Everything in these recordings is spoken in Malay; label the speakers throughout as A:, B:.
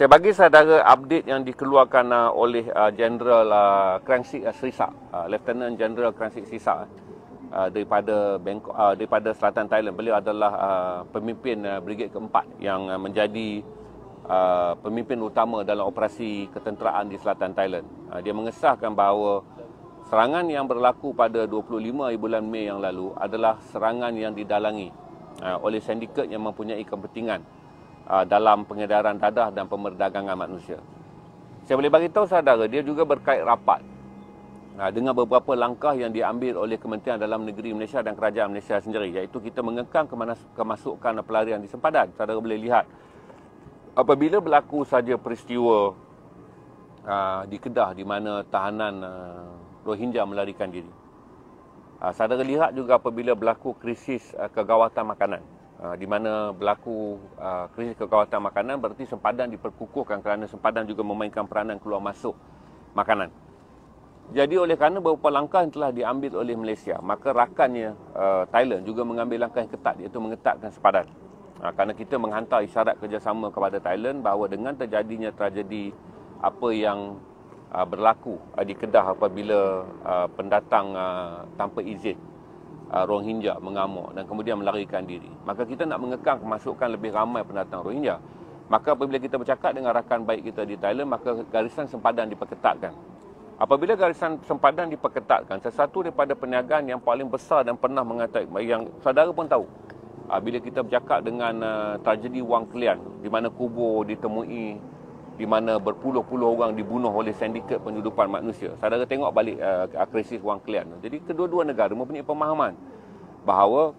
A: Saya bagi saudara update yang dikeluarkan uh, oleh uh, General uh, Kransik uh, Sisak, uh, Lieutenant General Kransik Sisak uh, uh, daripada Bangkok, uh, daripada Selatan Thailand. Beliau adalah uh, pemimpin uh, brigad keempat yang uh, menjadi uh, pemimpin utama dalam operasi ketenteraan di Selatan Thailand. Uh, dia mengesahkan bahawa serangan yang berlaku pada 25 bulan Mei yang lalu adalah serangan yang didalangi uh, oleh sindiket yang mempunyai kepentingan Uh, dalam pengedaran dadah dan pemerdagangan manusia. Saya boleh bagi tahu saudara, dia juga berkait rapat uh, dengan beberapa langkah yang diambil oleh Kementerian Dalam Negeri Malaysia dan Kerajaan Malaysia sendiri iaitu kita mengekang kemasukan pelarian di sempadan. Saudara boleh lihat apabila berlaku saja peristiwa uh, di Kedah di mana tahanan Rohingya melarikan diri. Saudara lihat juga apabila berlaku krisis kegawatan makanan. Ah, di mana berlaku ah, krisis kekawatan makanan berarti sempadan diperkukuhkan kerana sempadan juga memainkan peranan keluar masuk makanan. Jadi oleh kerana beberapa langkah yang telah diambil oleh Malaysia, maka rakannya ah, Thailand juga mengambil langkah yang ketat iaitu mengetatkan sempadan. Kerana kita menghantar isyarat kerjasama kepada Thailand bahawa dengan terjadinya tragedi apa yang berlaku di Kedah apabila pendatang tanpa izin uh, ah, Rohingya mengamuk dan kemudian melarikan diri. Maka kita nak mengekang kemasukan lebih ramai pendatang Rohingya. Maka apabila kita bercakap dengan rakan baik kita di Thailand, maka garisan sempadan diperketatkan. Apabila garisan sempadan diperketatkan, sesuatu daripada perniagaan yang paling besar dan pernah mengatakan, yang saudara pun tahu, ah, bila kita bercakap dengan uh, tragedi Wang Klian, di mana kubur ditemui di mana berpuluh-puluh orang dibunuh oleh sindiket penyudupan manusia. Saudara tengok balik uh, krisis wang klian. Jadi kedua-dua negara mempunyai pemahaman bahawa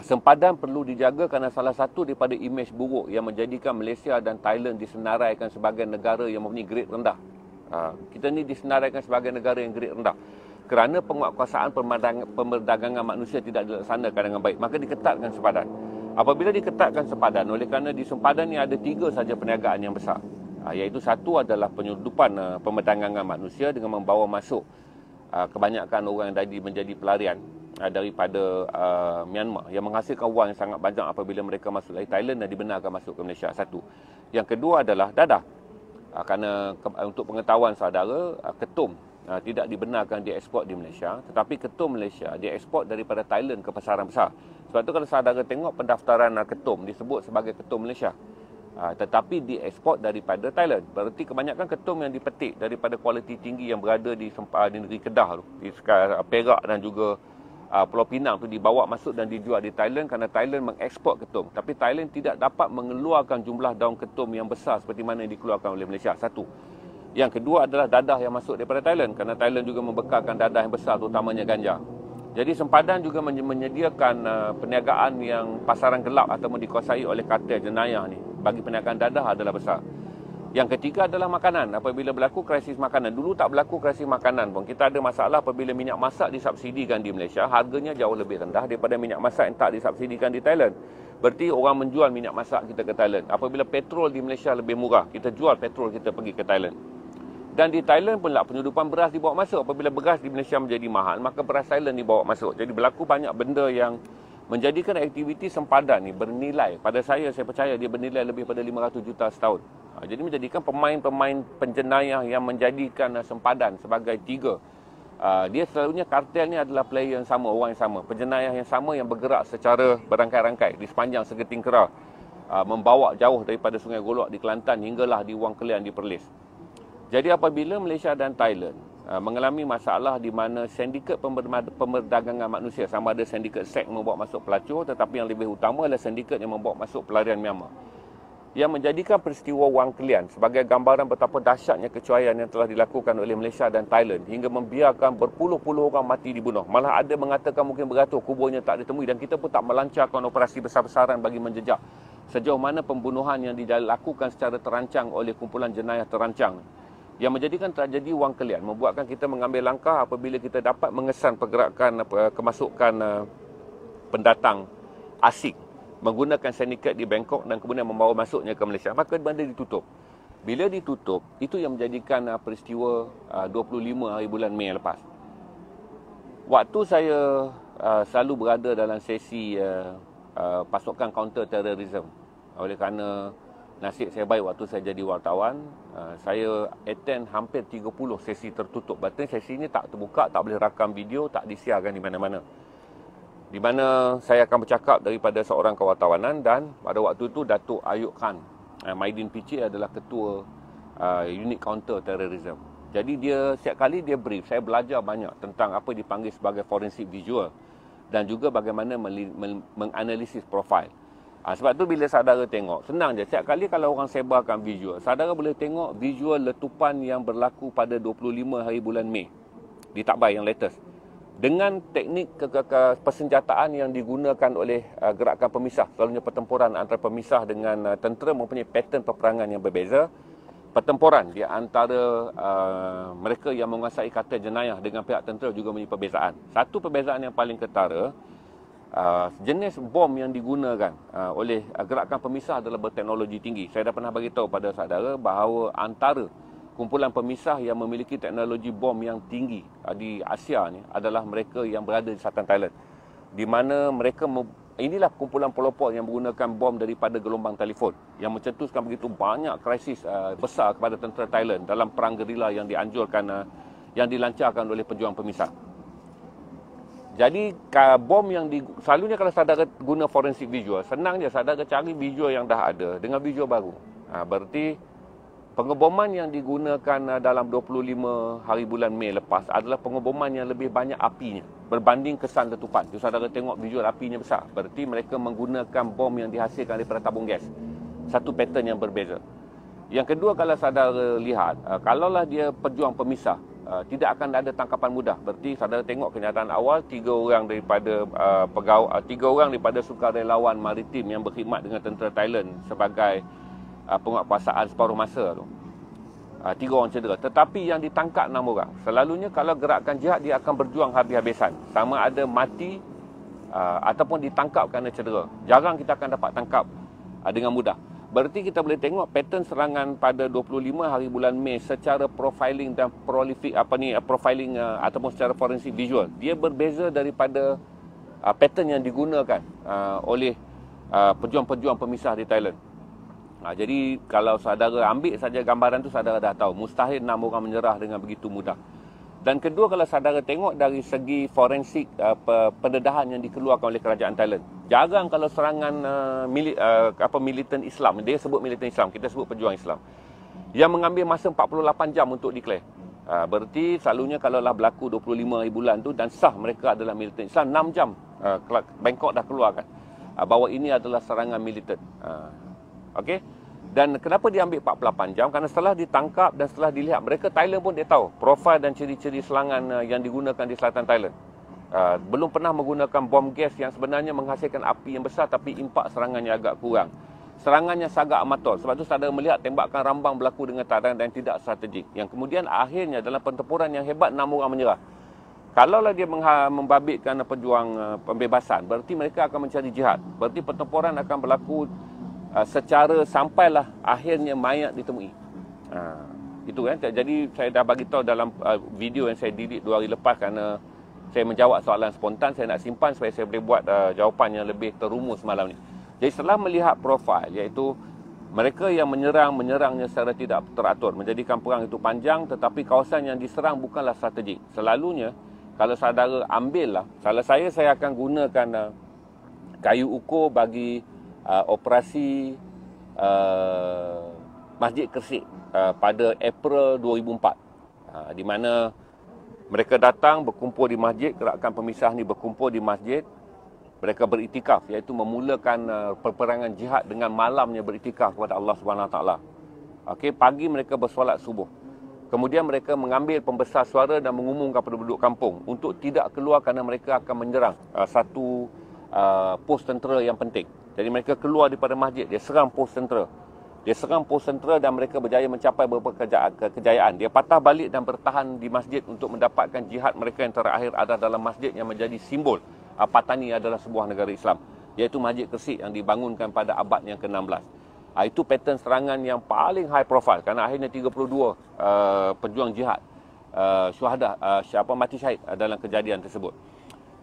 A: sempadan perlu dijaga kerana salah satu daripada imej buruk yang menjadikan Malaysia dan Thailand disenaraikan sebagai negara yang mempunyai grade rendah. Uh, kita ni disenaraikan sebagai negara yang grade rendah kerana penguatkuasaan pemerdagangan manusia tidak dilaksanakan dengan baik maka diketatkan sempadan apabila diketatkan sempadan oleh kerana di sempadan ni ada tiga saja perniagaan yang besar Ah, iaitu satu adalah penyeludupan uh, ah, pemberdagangan manusia dengan membawa masuk uh, kebanyakan orang yang tadi menjadi pelarian uh, daripada uh, Myanmar yang menghasilkan wang yang sangat banyak apabila mereka masuk dari Thailand dan dibenarkan masuk ke Malaysia satu. Yang kedua adalah dadah. Uh, kerana ke, untuk pengetahuan saudara uh, ketum uh, tidak dibenarkan diekspor di Malaysia tetapi ketum Malaysia diekspor daripada Thailand ke pasaran besar. Sebab itu kalau saudara tengok pendaftaran ketum disebut sebagai ketum Malaysia. Ha, tetapi diekspor daripada Thailand. Berarti kebanyakan ketum yang dipetik daripada kualiti tinggi yang berada di, di negeri Kedah tu. Di ah, Perak dan juga uh, Pulau Pinang tu dibawa masuk dan dijual di Thailand kerana Thailand mengekspor ketum. Tapi Thailand tidak dapat mengeluarkan jumlah daun ketum yang besar seperti mana yang dikeluarkan oleh Malaysia. Satu. Yang kedua adalah dadah yang masuk daripada Thailand kerana Thailand juga membekalkan dadah yang besar terutamanya ganja. Jadi sempadan juga menyediakan uh, perniagaan yang pasaran gelap atau dikuasai oleh kartel jenayah ni bagi perniagaan dadah adalah besar. Yang ketiga adalah makanan. Apabila berlaku krisis makanan, dulu tak berlaku krisis makanan pun. Kita ada masalah apabila minyak masak disubsidikan di Malaysia, harganya jauh lebih rendah daripada minyak masak yang tak disubsidikan di Thailand. Berarti orang menjual minyak masak kita ke Thailand. Apabila petrol di Malaysia lebih murah, kita jual petrol kita pergi ke Thailand. Dan di Thailand pula penyeludupan beras dibawa masuk. Apabila beras di Malaysia menjadi mahal, maka beras Thailand dibawa masuk. Jadi berlaku banyak benda yang menjadikan aktiviti sempadan ni bernilai. Pada saya, saya percaya dia bernilai lebih pada 500 juta setahun. Ha, jadi menjadikan pemain-pemain penjenayah yang menjadikan uh, sempadan sebagai tiga. Ha, dia selalunya kartel ni adalah player yang sama, orang yang sama. Penjenayah yang sama yang bergerak secara berangkai-rangkai di sepanjang segeting kerah. Ha, membawa jauh daripada Sungai Golok di Kelantan hinggalah di Wang Kelian di Perlis. Jadi apabila Malaysia dan Thailand uh, mengalami masalah di mana sindiket pemberdagangan manusia sama ada sindiket SEC membawa masuk pelacur tetapi yang lebih utama adalah sindiket yang membawa masuk pelarian Myanmar yang menjadikan peristiwa Wang Kelian sebagai gambaran betapa dahsyatnya kecuaian yang telah dilakukan oleh Malaysia dan Thailand hingga membiarkan berpuluh-puluh orang mati dibunuh. Malah ada mengatakan mungkin beratur kuburnya tak ditemui dan kita pun tak melancarkan operasi besar-besaran bagi menjejak sejauh mana pembunuhan yang dilakukan secara terancang oleh kumpulan jenayah terancang yang menjadikan tragedi wang kelian membuatkan kita mengambil langkah apabila kita dapat mengesan pergerakan kemasukan eh, pendatang asing menggunakan sindiket di Bangkok dan kemudian membawa masuknya ke Malaysia maka bandar ditutup bila ditutup itu yang menjadikan eh, peristiwa 25 eh, hari bulan Mei lepas waktu saya selalu berada dalam sesi pasukan counter terrorism oleh kerana nasib saya baik waktu saya jadi wartawan uh, saya attend hampir 30 sesi tertutup berarti sesi ini tak terbuka tak boleh rakam video tak disiarkan di mana-mana di mana saya akan bercakap daripada seorang kewartawanan dan pada waktu itu Datuk Ayub Khan uh, Maidin Pichi adalah ketua uh, unit counter terrorism jadi dia setiap kali dia brief saya belajar banyak tentang apa dipanggil sebagai forensik visual dan juga bagaimana menganalisis profil. Ha, sebab tu bila saudara tengok, senang je. Setiap kali kalau orang sebarkan visual, saudara boleh tengok visual letupan yang berlaku pada 25 hari bulan Mei. Di Takbai yang latest. Dengan teknik ke- ke- ke- persenjataan yang digunakan oleh uh, gerakan pemisah, selalunya pertempuran antara pemisah dengan uh, tentera mempunyai pattern peperangan yang berbeza. Pertempuran di antara uh, mereka yang menguasai kata jenayah dengan pihak tentera juga mempunyai perbezaan. Satu perbezaan yang paling ketara, uh, jenis bom yang digunakan uh, oleh gerakan pemisah adalah berteknologi tinggi. Saya dah pernah bagi tahu pada saudara bahawa antara kumpulan pemisah yang memiliki teknologi bom yang tinggi ah, di Asia ni adalah mereka yang berada di Selatan Thailand. Di mana mereka mem- inilah kumpulan pelopor yang menggunakan bom daripada gelombang telefon yang mencetuskan begitu banyak krisis uh, besar kepada tentera Thailand dalam perang gerila yang dianjurkan uh, yang dilancarkan oleh pejuang pemisah. Jadi bom yang di, selalunya kalau saudara guna forensik visual, senang je saudara cari visual yang dah ada dengan visual baru. Ha, berarti pengeboman yang digunakan uh, dalam 25 hari bulan Mei lepas adalah pengeboman yang lebih banyak apinya berbanding kesan letupan. Jadi saudara tengok visual apinya besar. Berarti mereka menggunakan bom yang dihasilkan daripada tabung gas. Satu pattern yang berbeza. Yang kedua kalau saudara lihat, uh, kalaulah dia pejuang pemisah, Ah, tidak akan ada tangkapan mudah. Berarti saudara tengok kenyataan awal tiga orang daripada uh, ah, pegawai uh, tiga orang daripada sukarelawan maritim yang berkhidmat dengan tentera Thailand sebagai uh, penguatkuasaan separuh masa tu. Uh, tiga orang cedera tetapi yang ditangkap enam orang. Selalunya kalau gerakan jihad dia akan berjuang habis-habisan. Sama ada mati uh, ataupun ditangkap kerana cedera. Jarang kita akan dapat tangkap uh, dengan mudah. Berarti kita boleh tengok pattern serangan pada 25 hari bulan Mei secara profiling dan prolific apa ni profiling uh, ataupun secara forensik visual. Dia berbeza daripada uh, pattern yang digunakan uh, oleh uh, pejuang-pejuang pemisah di Thailand. Uh, jadi kalau saudara ambil saja gambaran tu saudara dah tahu mustahil enam orang menyerah dengan begitu mudah. Dan kedua kalau saudara tengok dari segi forensik uh, pendedahan yang dikeluarkan oleh kerajaan Thailand. Jarang kalau serangan uh, mili, uh, apa militan Islam, dia sebut militan Islam, kita sebut pejuang Islam. Yang mengambil masa 48 jam untuk declare. Uh, berarti selalunya kalau lah berlaku 25 bulan tu dan sah mereka adalah militan Islam, 6 jam uh, Bangkok dah keluarkan. Uh, bahawa ini adalah serangan militan. Uh, Okey? Dan kenapa dia ambil 48 jam? Karena setelah ditangkap dan setelah dilihat mereka, Thailand pun dia tahu profil dan ciri-ciri selangan eh, yang digunakan di selatan Thailand. Uh, belum pernah menggunakan bom gas yang sebenarnya menghasilkan api yang besar tapi impak serangannya agak kurang. Serangannya sagak amatol. Sebab itu saudara melihat tembakan rambang berlaku dengan tarian dan tidak strategik. Yang kemudian akhirnya dalam pertempuran yang hebat, enam orang menyerah. Kalaulah dia mengha- membabitkan pejuang eh, pembebasan, berarti mereka akan mencari jihad. Berarti pertempuran akan berlaku Ah, secara sampailah akhirnya mayat ditemui. Ha, itu kan. Jadi saya dah bagi tahu dalam ah, video yang saya didik dua hari lepas kerana saya menjawab soalan spontan, saya nak simpan supaya saya boleh buat uh, jawapan yang lebih terumus malam ni. Jadi setelah melihat profil iaitu mereka yang menyerang menyerangnya secara tidak teratur menjadikan perang itu panjang tetapi kawasan yang diserang bukanlah strategik. Selalunya kalau saudara ambillah, salah saya saya akan gunakan uh, kayu ukur bagi uh, operasi uh, Masjid Kersik uh, pada April 2004 uh, di mana mereka datang berkumpul di masjid gerakan pemisah ni berkumpul di masjid mereka beritikaf iaitu memulakan uh, peperangan jihad dengan malamnya beritikaf kepada Allah Subhanahu taala okey pagi mereka bersolat subuh kemudian mereka mengambil pembesar suara dan mengumumkan kepada penduduk kampung untuk tidak keluar kerana mereka akan menyerang uh, satu uh, pos tentera yang penting jadi mereka keluar daripada masjid, dia serang pos sentera. Dia serang pos sentera dan mereka berjaya mencapai beberapa kejayaan. Dia patah balik dan bertahan di masjid untuk mendapatkan jihad mereka yang terakhir ada dalam masjid yang menjadi simbol Patani adalah sebuah negara Islam. Iaitu Masjid Kersik yang dibangunkan pada abad yang ke-16. Ah, itu pattern serangan yang paling high profile kerana akhirnya 32 uh, ah, pejuang jihad uh, syuhada uh, siapa mati syahid dalam kejadian tersebut.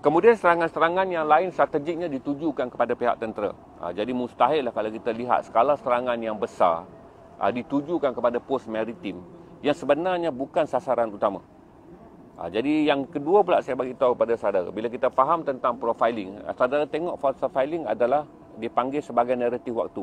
A: Kemudian serangan-serangan yang lain strategiknya ditujukan kepada pihak tentera. Ha, jadi mustahillah kalau kita lihat skala serangan yang besar ha, ditujukan kepada pos maritim yang sebenarnya bukan sasaran utama. Ha, jadi yang kedua pula saya bagi tahu kepada saudara, bila kita faham tentang profiling, saudara tengok profiling adalah dipanggil sebagai naratif waktu.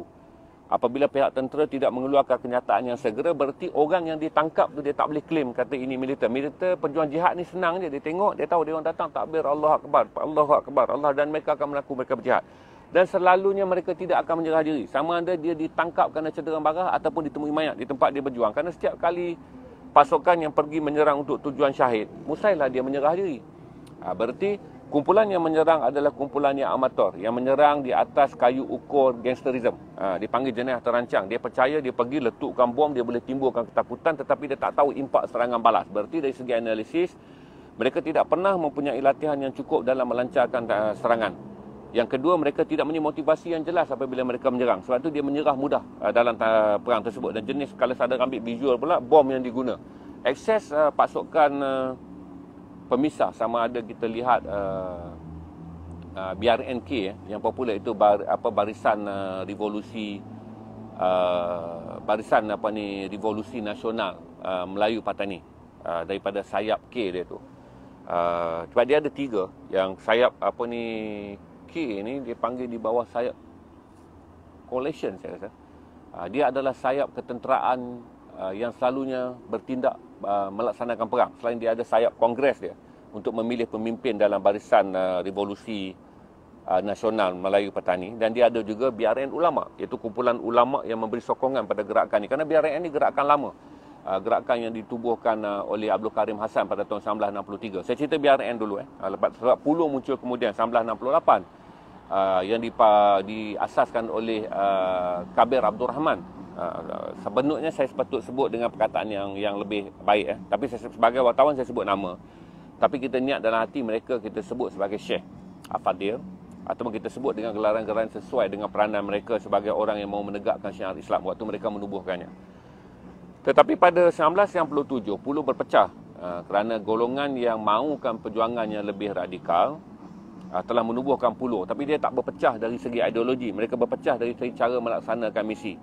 A: Apabila pihak tentera tidak mengeluarkan kenyataan yang segera, berarti orang yang ditangkap tu dia tak boleh claim kata ini militer. Militer perjuangan jihad ni senang je. Dia tengok, dia tahu dia orang datang takbir Allah Akbar. Allah Akbar. Allah dan mereka akan melakukan mereka berjihad. Dan selalunya mereka tidak akan menyerah diri. Sama ada dia ditangkap kerana cedera barah ataupun ditemui mayat di tempat dia berjuang. Kerana setiap kali pasukan yang pergi menyerang untuk tujuan syahid, musailah dia menyerah diri. Ha, berarti Kumpulan yang menyerang adalah kumpulan yang amator yang menyerang di atas kayu ukur gangsterism. Ha, dia panggil jenayah terancang. Dia percaya dia pergi letupkan bom dia boleh timbulkan ketakutan tetapi dia tak tahu impak serangan balas. Berarti dari segi analisis mereka tidak pernah mempunyai latihan yang cukup dalam melancarkan uh, serangan. Yang kedua mereka tidak punya motivasi yang jelas apabila mereka menyerang. Sebab itu dia menyerah mudah uh, dalam uh, perang tersebut dan jenis kalau sadar ambil visual pula bom yang diguna. Akses uh, pasukan uh, pemisah sama ada kita lihat uh, uh, BRNK eh, yang popular itu bar, apa barisan uh, revolusi uh, barisan apa ni revolusi nasional uh, Melayu Patani uh, daripada sayap K dia tu. Uh, dia ada tiga yang sayap apa ni K ni dia panggil di bawah sayap coalition saya rasa. Uh, dia adalah sayap ketenteraan uh, yang selalunya bertindak uh, melaksanakan perang selain dia ada sayap kongres dia untuk memilih pemimpin dalam barisan uh, revolusi uh, nasional Melayu Petani dan dia ada juga BRN ulama iaitu kumpulan ulama yang memberi sokongan pada gerakan ini kerana BRN ini gerakan lama uh, gerakan yang ditubuhkan uh, oleh Abdul Karim Hasan pada tahun 1963 saya cerita BRN dulu eh uh, lepas sebab pulu muncul kemudian 1968 Uh, yang dipa, diasaskan oleh uh, Kabir Abdul Rahman Ah, sebenarnya saya sepatut sebut dengan perkataan yang yang lebih baik eh. tapi saya, sebagai wartawan saya sebut nama tapi kita niat dalam hati mereka kita sebut sebagai Syekh Afadil atau kita sebut dengan gelaran-gelaran sesuai dengan peranan mereka sebagai orang yang mahu menegakkan syariat Islam waktu mereka menubuhkannya tetapi pada 1967 Pulau berpecah ah, kerana golongan yang mahukan perjuangan yang lebih radikal ah, telah menubuhkan Pulau. tapi dia tak berpecah dari segi ideologi mereka berpecah dari segi cara melaksanakan misi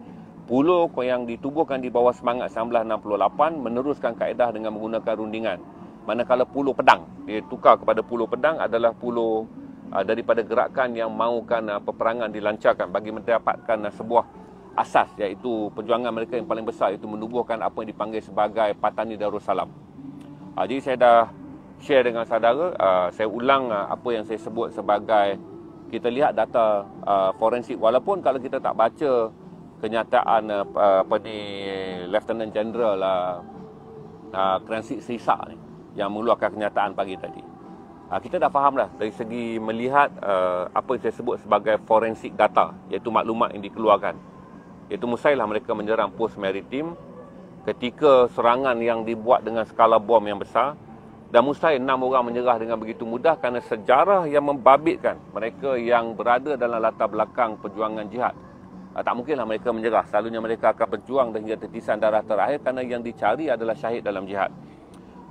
A: Pulau yang ditubuhkan di bawah semangat 1968 meneruskan kaedah dengan menggunakan rundingan. Manakala Pulau pedang, dia tukar kepada Pulau pedang adalah pulau ah, daripada gerakan yang mahukan ah, peperangan dilancarkan bagi mendapatkan ah, sebuah asas iaitu perjuangan mereka yang paling besar itu menubuhkan apa yang dipanggil sebagai Patani Darussalam. Jadi saya dah share dengan saudara, saya ulang apa yang saya sebut sebagai kita lihat data forensik walaupun kalau kita tak baca kenyataan eh, apa, apa ni Lieutenant General uh, eh, uh, eh, Kransik Sisa ni yang mengeluarkan kenyataan pagi tadi. Uh, kita dah faham lah dari segi melihat uh, apa yang saya sebut sebagai forensik data iaitu maklumat yang dikeluarkan. Iaitu musailah mereka menyerang pos maritim ketika serangan yang dibuat dengan skala bom yang besar dan musailah enam orang menyerah dengan begitu mudah kerana sejarah yang membabitkan mereka yang berada dalam latar belakang perjuangan jihad Ah, tak mungkinlah mereka menyerah. Selalunya mereka akan berjuang hingga tetisan darah terakhir kerana yang dicari adalah syahid dalam jihad.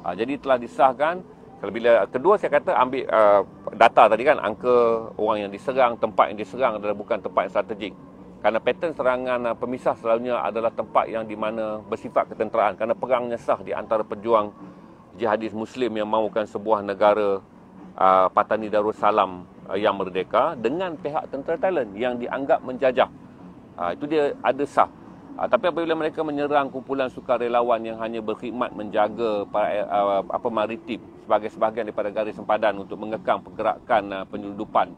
A: Ah, jadi telah disahkan. Kalau bila kedua saya kata ambil ah, data tadi kan angka orang yang diserang, tempat yang diserang adalah bukan tempat yang strategik. Kerana pattern serangan pemisah selalunya adalah tempat yang di mana bersifat ketenteraan kerana perangnya sah di antara pejuang jihadis muslim yang mahukan sebuah negara Patani Darussalam uh, yang merdeka dengan pihak tentera Thailand yang dianggap menjajah. Ha, itu dia ada sah. Ha, tapi apabila mereka menyerang kumpulan sukarelawan yang hanya berkhidmat menjaga para, uh, eh, ah, apa maritim sebagai sebahagian daripada garis sempadan untuk mengekang pergerakan uh, penyeludupan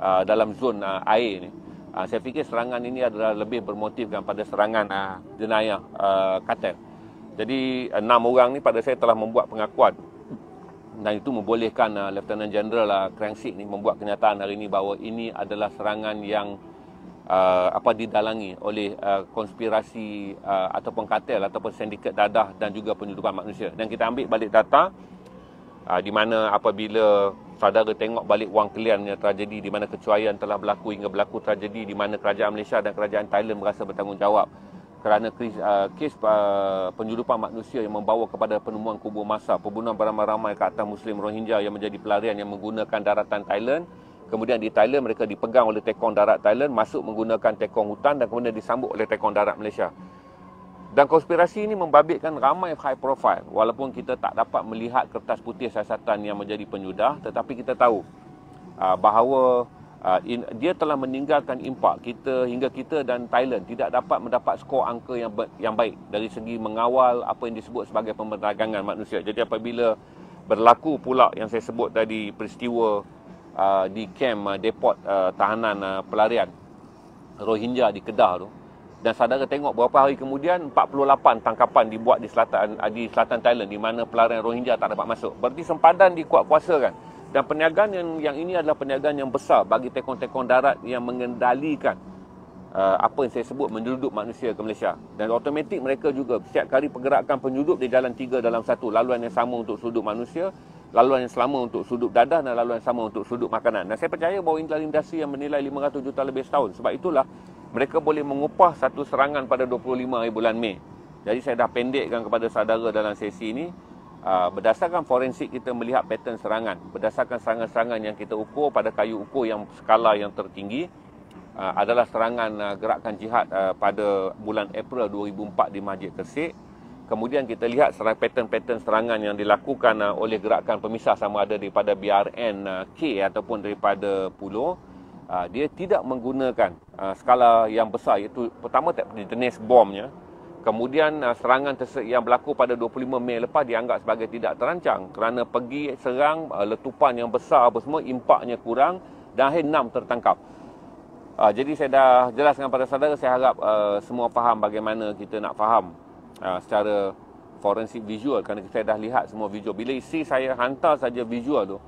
A: uh, dalam zon uh, air ini, uh, saya fikir serangan ini adalah lebih bermotifkan pada serangan uh, jenayah uh, katel. Jadi enam orang ini pada saya telah membuat pengakuan dan itu membolehkan uh, Lieutenant General uh, Crank Sik membuat kenyataan hari ini bahawa ini adalah serangan yang uh, apa didalangi oleh uh, konspirasi uh, ataupun kartel ataupun sindiket dadah dan juga penyelundupan manusia dan kita ambil balik data uh, di mana apabila saudara tengok balik wang keliannya tragedi di mana kecuaian telah berlaku hingga berlaku tragedi di mana kerajaan Malaysia dan kerajaan Thailand merasa bertanggungjawab kerana kes, uh, kes uh, penyelundupan manusia yang membawa kepada penemuan kubur masa pembunuhan beramai-ramai ke atas muslim Rohingya yang menjadi pelarian yang menggunakan daratan Thailand Kemudian di Thailand mereka dipegang oleh tekong darat Thailand masuk menggunakan tekong hutan dan kemudian disambut oleh tekong darat Malaysia. Dan konspirasi ini membabitkan ramai high profile walaupun kita tak dapat melihat kertas putih siasatan yang menjadi penyudah tetapi kita tahu ah, bahawa ah, dia telah meninggalkan impak kita hingga kita dan Thailand tidak dapat mendapat skor angka yang yang baik dari segi mengawal apa yang disebut sebagai pemberdagangan manusia. Jadi apabila berlaku pula yang saya sebut tadi peristiwa Uh, di kem uh, depot uh, tahanan uh, pelarian Rohingya di Kedah tu dan saudara tengok beberapa hari kemudian 48 tangkapan dibuat di selatan uh, di selatan Thailand di mana pelarian Rohingya tak dapat masuk berarti sempadan dikuat kan? dan perniagaan yang, yang ini adalah perniagaan yang besar bagi tekong-tekong darat yang mengendalikan uh, apa yang saya sebut menduduk manusia ke Malaysia dan otomatik mereka juga setiap kali pergerakan penyudup di jalan tiga dalam satu laluan yang sama untuk sudut manusia laluan yang selama untuk sudut dadah dan laluan yang sama untuk sudut makanan. Dan saya percaya bahawa ini adalah industri yang menilai 500 juta lebih setahun. Sebab itulah mereka boleh mengupah satu serangan pada 25 hari bulan Mei. Jadi saya dah pendekkan kepada saudara dalam sesi ini. Ah, berdasarkan forensik kita melihat pattern serangan. Berdasarkan serangan-serangan yang kita ukur pada kayu ukur yang skala yang tertinggi. Ah, adalah serangan ah, gerakan jihad pada bulan April 2004 di Masjid Kersik kemudian kita lihat serang pattern-pattern serangan yang dilakukan uh, oleh gerakan pemisah sama ada daripada BRN uh, K ataupun daripada Pulau uh, dia tidak menggunakan uh, skala yang besar iaitu pertama jenis bomnya kemudian uh, serangan yang berlaku pada 25 Mei lepas dianggap sebagai tidak terancang kerana pergi serang uh, letupan yang besar apa semua impaknya kurang dan akhir 6 tertangkap uh, jadi saya dah jelaskan pada saudara, saya harap semua faham bagaimana kita nak faham uh, secara forensik visual kerana kita dah lihat semua visual bila isi saya hantar saja visual tu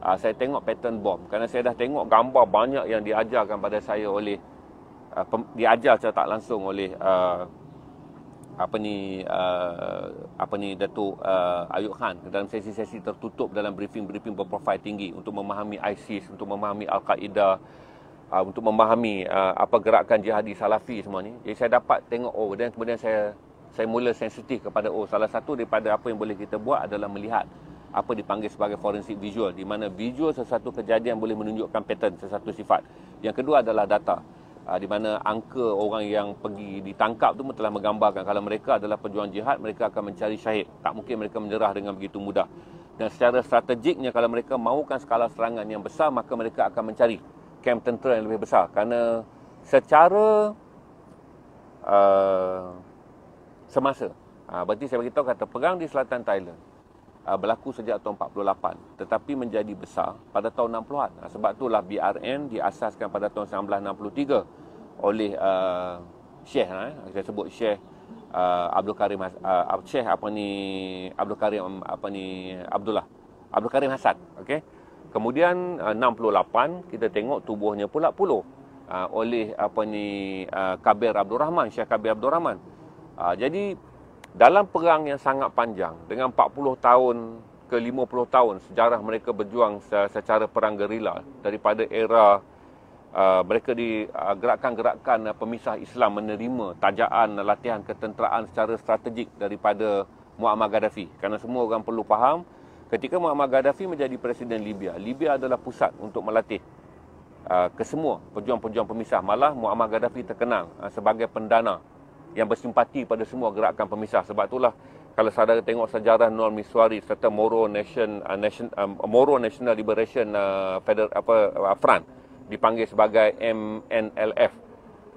A: uh, saya tengok pattern bom kerana saya dah tengok gambar banyak yang diajarkan pada saya oleh uh, pem, diajar secara tak langsung oleh uh, apa ni uh, apa ni Datuk uh, Ayub Khan dalam sesi-sesi tertutup dalam briefing-briefing berprofil tinggi untuk memahami ISIS untuk memahami Al-Qaeda Uh, untuk memahami uh, apa gerakan jihadi salafi semua ni. Jadi saya dapat tengok oh dan kemudian saya saya mula sensitif kepada oh salah satu daripada apa yang boleh kita buat adalah melihat apa dipanggil sebagai forensik visual di mana visual sesuatu kejadian boleh menunjukkan pattern sesuatu sifat. Yang kedua adalah data ah, di mana angka orang yang pergi ditangkap tu telah menggambarkan kalau mereka adalah pejuang jihad mereka akan mencari syahid tak mungkin mereka menyerah dengan begitu mudah dan secara strategiknya kalau mereka mahukan skala serangan yang besar maka mereka akan mencari kamp tentera yang lebih besar kerana secara uh, semasa. Ha, berarti saya beritahu kata perang di selatan Thailand ha, berlaku sejak tahun 48 tetapi menjadi besar pada tahun 60-an. Ha, ah, sebab itulah BRN diasaskan pada tahun 1963 oleh uh, Syekh ha, saya sebut Syekh uh, Abdul Karim Hasan uh, Syekh apa ni Abdul Karim um, apa ni Abdullah Abdul Karim Hasan okey. Kemudian uh, 68 kita tengok tubuhnya pula puluh uh, oleh apa ni uh, Kabir Abdul Rahman Syekh Kabir Abdul Rahman. Uh, jadi dalam perang yang sangat panjang dengan 40 tahun ke 50 tahun sejarah mereka berjuang secara perang gerila daripada era uh, mereka digerakkan ha, gerakan-gerakan uh, pemisah Islam menerima tajaan uh, latihan ketenteraan secara strategik daripada Muammar Gaddafi kerana semua orang perlu faham ketika Muammar Gaddafi menjadi presiden Libya Libya adalah pusat untuk melatih uh, kesemua pejuang-pejuang pemisah malah Muammar Gaddafi terkenal uh, sebagai pendana yang bersimpati pada semua gerakan pemisah sebab itulah kalau saudara tengok sejarah Noor Miswari serta Moro Nation uh, Nation uh, Moro National Liberation uh, Feder apa uh, Front dipanggil sebagai MNLF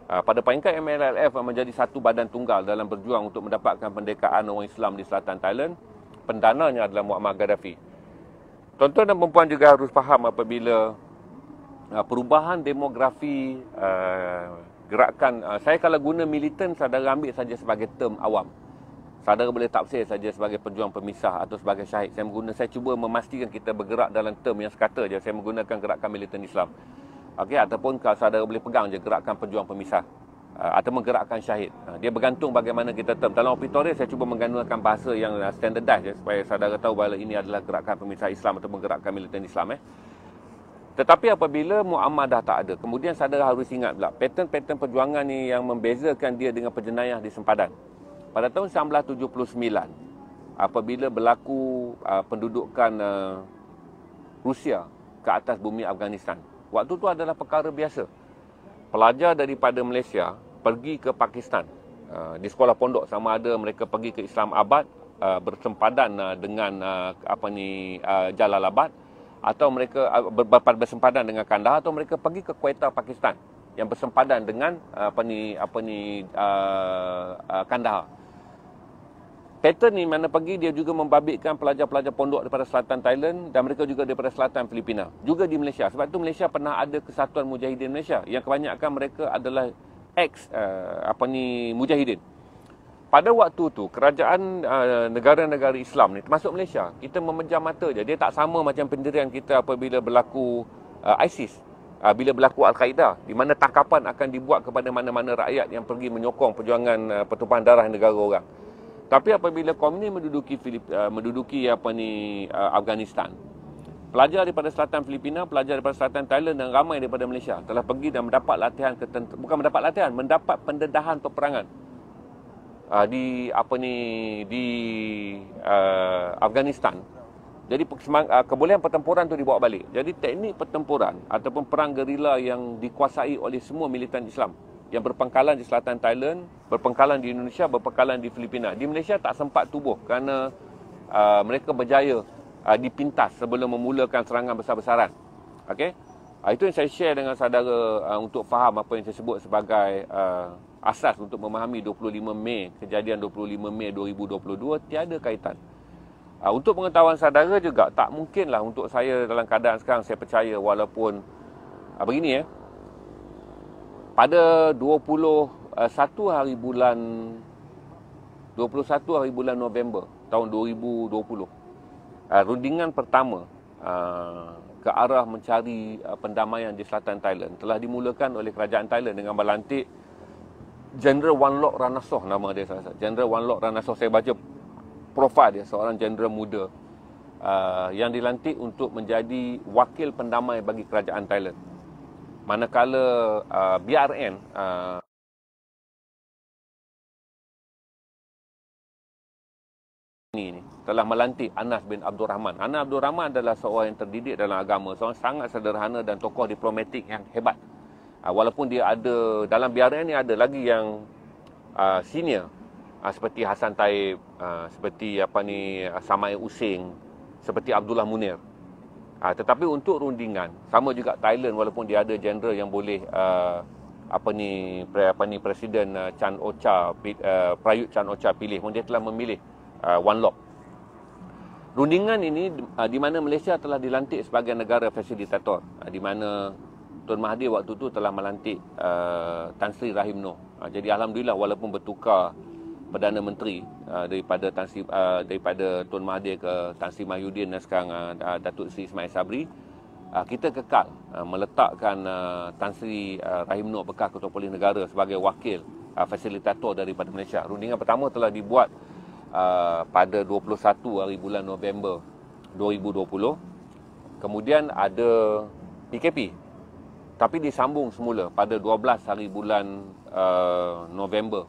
A: uh, pada peringkat MLLF uh, menjadi satu badan tunggal dalam berjuang untuk mendapatkan pendekaan orang Islam di selatan Thailand. Pendananya adalah Muammar Gaddafi. Tuan-tuan dan perempuan juga harus faham apabila uh, perubahan demografi gerakan uh, saya kalau guna militan saudara ambil saja sebagai term awam saudara boleh tafsir saja sebagai pejuang pemisah atau sebagai syahid saya guna saya cuba memastikan kita bergerak dalam term yang sekata je saya menggunakan gerakan militan Islam okey ataupun kalau saudara boleh pegang je gerakan pejuang pemisah uh, atau menggerakkan syahid uh, dia bergantung bagaimana kita term dalam opitorial saya cuba menggunakan bahasa yang uh, standardized ya, supaya saudara tahu bahawa ini adalah gerakan pemisah Islam atau gerakan militan Islam eh tetapi apabila Muammar dah tak ada, kemudian saya harus ingat pula pattern-pattern perjuangan ni yang membezakan dia dengan penjenayah di sempadan. Pada tahun 1979, apabila berlaku uh, pendudukan uh, Rusia ke atas bumi Afghanistan. Waktu tu adalah perkara biasa. Pelajar daripada Malaysia pergi ke Pakistan uh, di sekolah pondok sama ada mereka pergi ke Islam Abad uh, bersempadan uh, dengan uh, apa ni uh, Jalalabad. Abad atau mereka ah, bersempadan dengan Kandah atau mereka pergi ke Quetta Pakistan yang bersempadan dengan ah, apa ni apa ni ah, Kandah. uh, Pattern ni mana pergi dia juga membabitkan pelajar-pelajar pondok daripada selatan Thailand dan mereka juga daripada selatan Filipina. Juga di Malaysia. Sebab tu Malaysia pernah ada kesatuan Mujahidin Malaysia yang kebanyakan mereka adalah ex uh, apa ni Mujahidin pada waktu tu kerajaan eh, negara-negara Islam ni termasuk Malaysia kita memejam mata je dia tak sama macam pendirian kita apabila berlaku eh, ISIS uh, bila berlaku Al-Qaeda di mana tangkapan akan dibuat kepada mana-mana rakyat yang pergi menyokong perjuangan uh, pertumpahan darah negara orang tapi apabila komunis menduduki Filip, menduduki apa ni Afghanistan pelajar daripada selatan Filipina pelajar daripada selatan Thailand dan ramai daripada Malaysia telah pergi dan mendapat latihan ketent- bukan mendapat latihan mendapat pendedahan peperangan uh, di apa ni di uh, Afghanistan. Jadi ah, kebolehan pertempuran tu dibawa balik. Jadi teknik pertempuran ataupun perang gerila yang dikuasai oleh semua militan Islam yang berpengkalan di selatan Thailand, berpengkalan di Indonesia, berpengkalan di Filipina. Di Malaysia tak sempat tubuh kerana uh, mereka berjaya uh, dipintas sebelum memulakan serangan besar-besaran. Okay? Uh, itu yang saya share dengan saudara uh, untuk faham apa yang saya sebut sebagai uh, asas untuk memahami 25 Mei, kejadian 25 Mei 2022 tiada kaitan. Uh, untuk pengetahuan saudara juga tak mungkinlah untuk saya dalam keadaan sekarang saya percaya walaupun uh, begini ya. Eh, pada 21 hari bulan 21 hari bulan November tahun 2020 uh, ah, rundingan pertama uh, ke arah mencari uh, pendamaian di selatan Thailand telah dimulakan oleh kerajaan Thailand dengan melantik General Wan Lok Ranasoh nama dia salah satu. General Wan Lok Ranasoh saya baca profil dia seorang general muda uh, yang dilantik untuk menjadi wakil pendamai bagi kerajaan Thailand. Manakala uh, BRN uh, ini telah melantik Anas bin Abdul Rahman. Anas Abdul Rahman adalah seorang yang terdidik dalam agama, seorang sangat sederhana dan tokoh diplomatik yang hebat uh, walaupun dia ada dalam biaran ni ada lagi yang uh, senior uh, seperti Hasan Taib uh, seperti apa ni Samai Using seperti Abdullah Munir uh, tetapi untuk rundingan sama juga Thailand walaupun dia ada jeneral yang boleh uh, apa ni pre, apa ni presiden uh, Chan Ocha uh, Prayut Chan Ocha pilih pun dia telah memilih uh, one Lok. rundingan ini uh, di mana Malaysia telah dilantik sebagai negara fasilitator uh, di mana Tun Mahdi waktu tu telah melantik uh, Tan Sri Rahim Noh. Uh, jadi alhamdulillah walaupun bertukar Perdana Menteri uh, daripada Tan Sri uh, daripada Tun Mahathir ke Tan Sri Mahyudin dan sekarang uh, Datuk Sri Ismail Sabri uh, kita kekal uh, meletakkan uh, Tan Sri uh, Rahim Noh bekas Ketua Polis Negara sebagai wakil uh, fasilitator daripada Malaysia. Rundingan pertama telah dibuat uh, pada 21 hari bulan November 2020. Kemudian ada PKP tapi disambung semula pada 12 hari bulan uh, November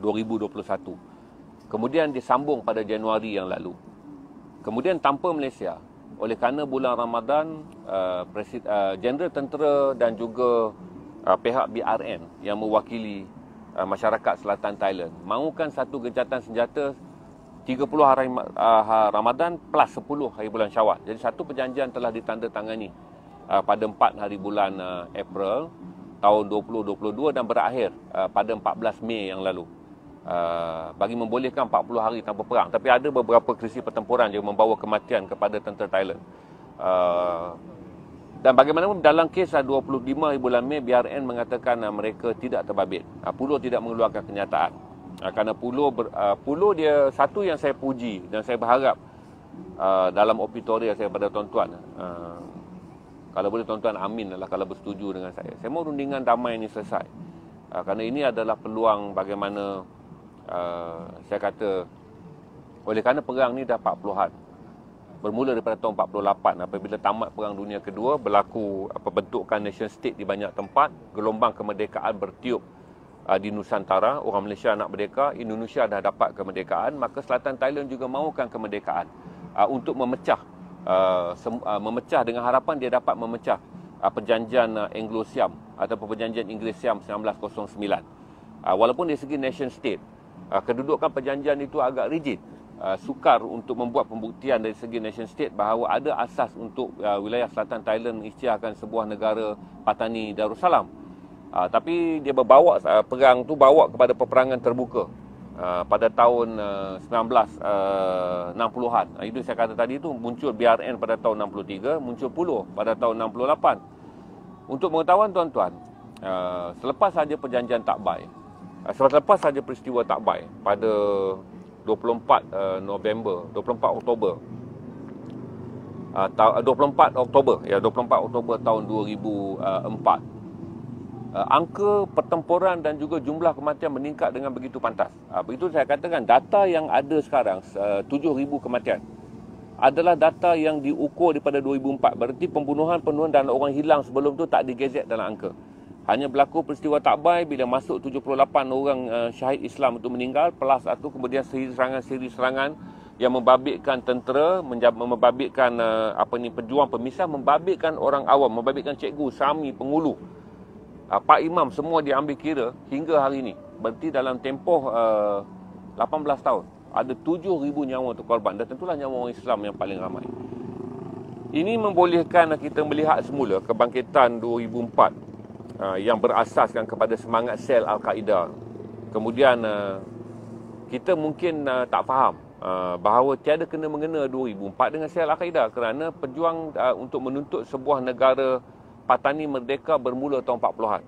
A: 2021. Kemudian disambung pada Januari yang lalu. Kemudian tanpa Malaysia oleh kerana bulan Ramadan uh, jeneral uh, tentera dan juga uh, pihak BRN yang mewakili uh, masyarakat selatan Thailand mahukan satu gencatan senjata 30 hari uh, Ramadan plus 10 hari bulan Syawal. Jadi satu perjanjian telah ditandatangani uh, pada empat hari bulan uh, April tahun 2022 dan berakhir uh, pada 14 Mei yang lalu. Uh, bagi membolehkan 40 hari tanpa perang tapi ada beberapa krisis pertempuran yang membawa kematian kepada tentera Thailand. Uh, dan bagaimanapun dalam kes 25 uh, bulan Mei BRN mengatakan uh, mereka tidak terbabit. Uh, Pulau tidak mengeluarkan kenyataan. Uh, kerana Pulau ber, uh, Pulau dia satu yang saya puji dan saya berharap uh, dalam opitoria saya pada tuan-tuan uh, kalau boleh tuan-tuan amin lah. kalau bersetuju dengan saya. Saya mahu rundingan damai ini selesai. Uh, kerana ini adalah peluang bagaimana uh, saya kata oleh kerana perang ini dah 40-an. Bermula daripada tahun 48 apabila tamat perang dunia kedua berlaku apa pembentukan nation state di banyak tempat, gelombang kemerdekaan bertiup uh, di Nusantara, orang Malaysia nak merdeka, Indonesia dah dapat kemerdekaan, maka Selatan Thailand juga mahukan kemerdekaan uh, untuk memecah Uh, uh, memecah dengan harapan dia dapat memecah uh, perjanjian uh, Anglo-Siam atau perjanjian Inggeris-Siam 1909. Uh, walaupun dari segi nation state, uh, kedudukan perjanjian itu agak rigid. Uh, sukar untuk membuat pembuktian dari segi nation state bahawa ada asas untuk uh, wilayah selatan Thailand mengisytiharkan sebuah negara patani Darussalam. Uh, tapi dia berbawa uh, perang tu bawa kepada peperangan terbuka Uh, pada tahun uh, 1960-an. Uh, uh, itu saya kata tadi itu muncul BRN pada tahun 63, muncul Pulau pada tahun 68. Untuk pengetahuan tuan-tuan, uh, selepas saja perjanjian Takbai, uh, selepas selepas saja peristiwa tak baik pada 24 uh, November, 24 Oktober. Uh, 24 Oktober, ya 24 Oktober tahun 2004 uh, angka pertempuran dan juga jumlah kematian meningkat dengan begitu pantas. Uh, begitu saya katakan data yang ada sekarang eh, uh, 7000 kematian adalah data yang diukur daripada 2004 berarti pembunuhan-pembunuhan dan orang hilang sebelum tu tak digazet dalam angka. Hanya berlaku peristiwa takbay bila masuk 78 orang uh, syahid Islam itu meninggal plus satu kemudian seri serangan-seri serangan yang membabitkan tentera, menjab, membabitkan apa ni pejuang pemisah, membabitkan orang awam, membabitkan cikgu, sami, pengulu uh, Pak Imam semua diambil kira hingga hari ini berarti dalam tempoh uh, ah, 18 tahun ada 7000 nyawa tu korban. dan tentulah nyawa orang Islam yang paling ramai ini membolehkan kita melihat semula kebangkitan 2004 uh, ah, yang berasaskan kepada semangat sel al-Qaeda kemudian uh, kita mungkin uh, tak faham uh, bahawa tiada kena mengena 2004 dengan sel al-Qaeda kerana pejuang uh, untuk menuntut sebuah negara Patani Merdeka bermula tahun 40-an.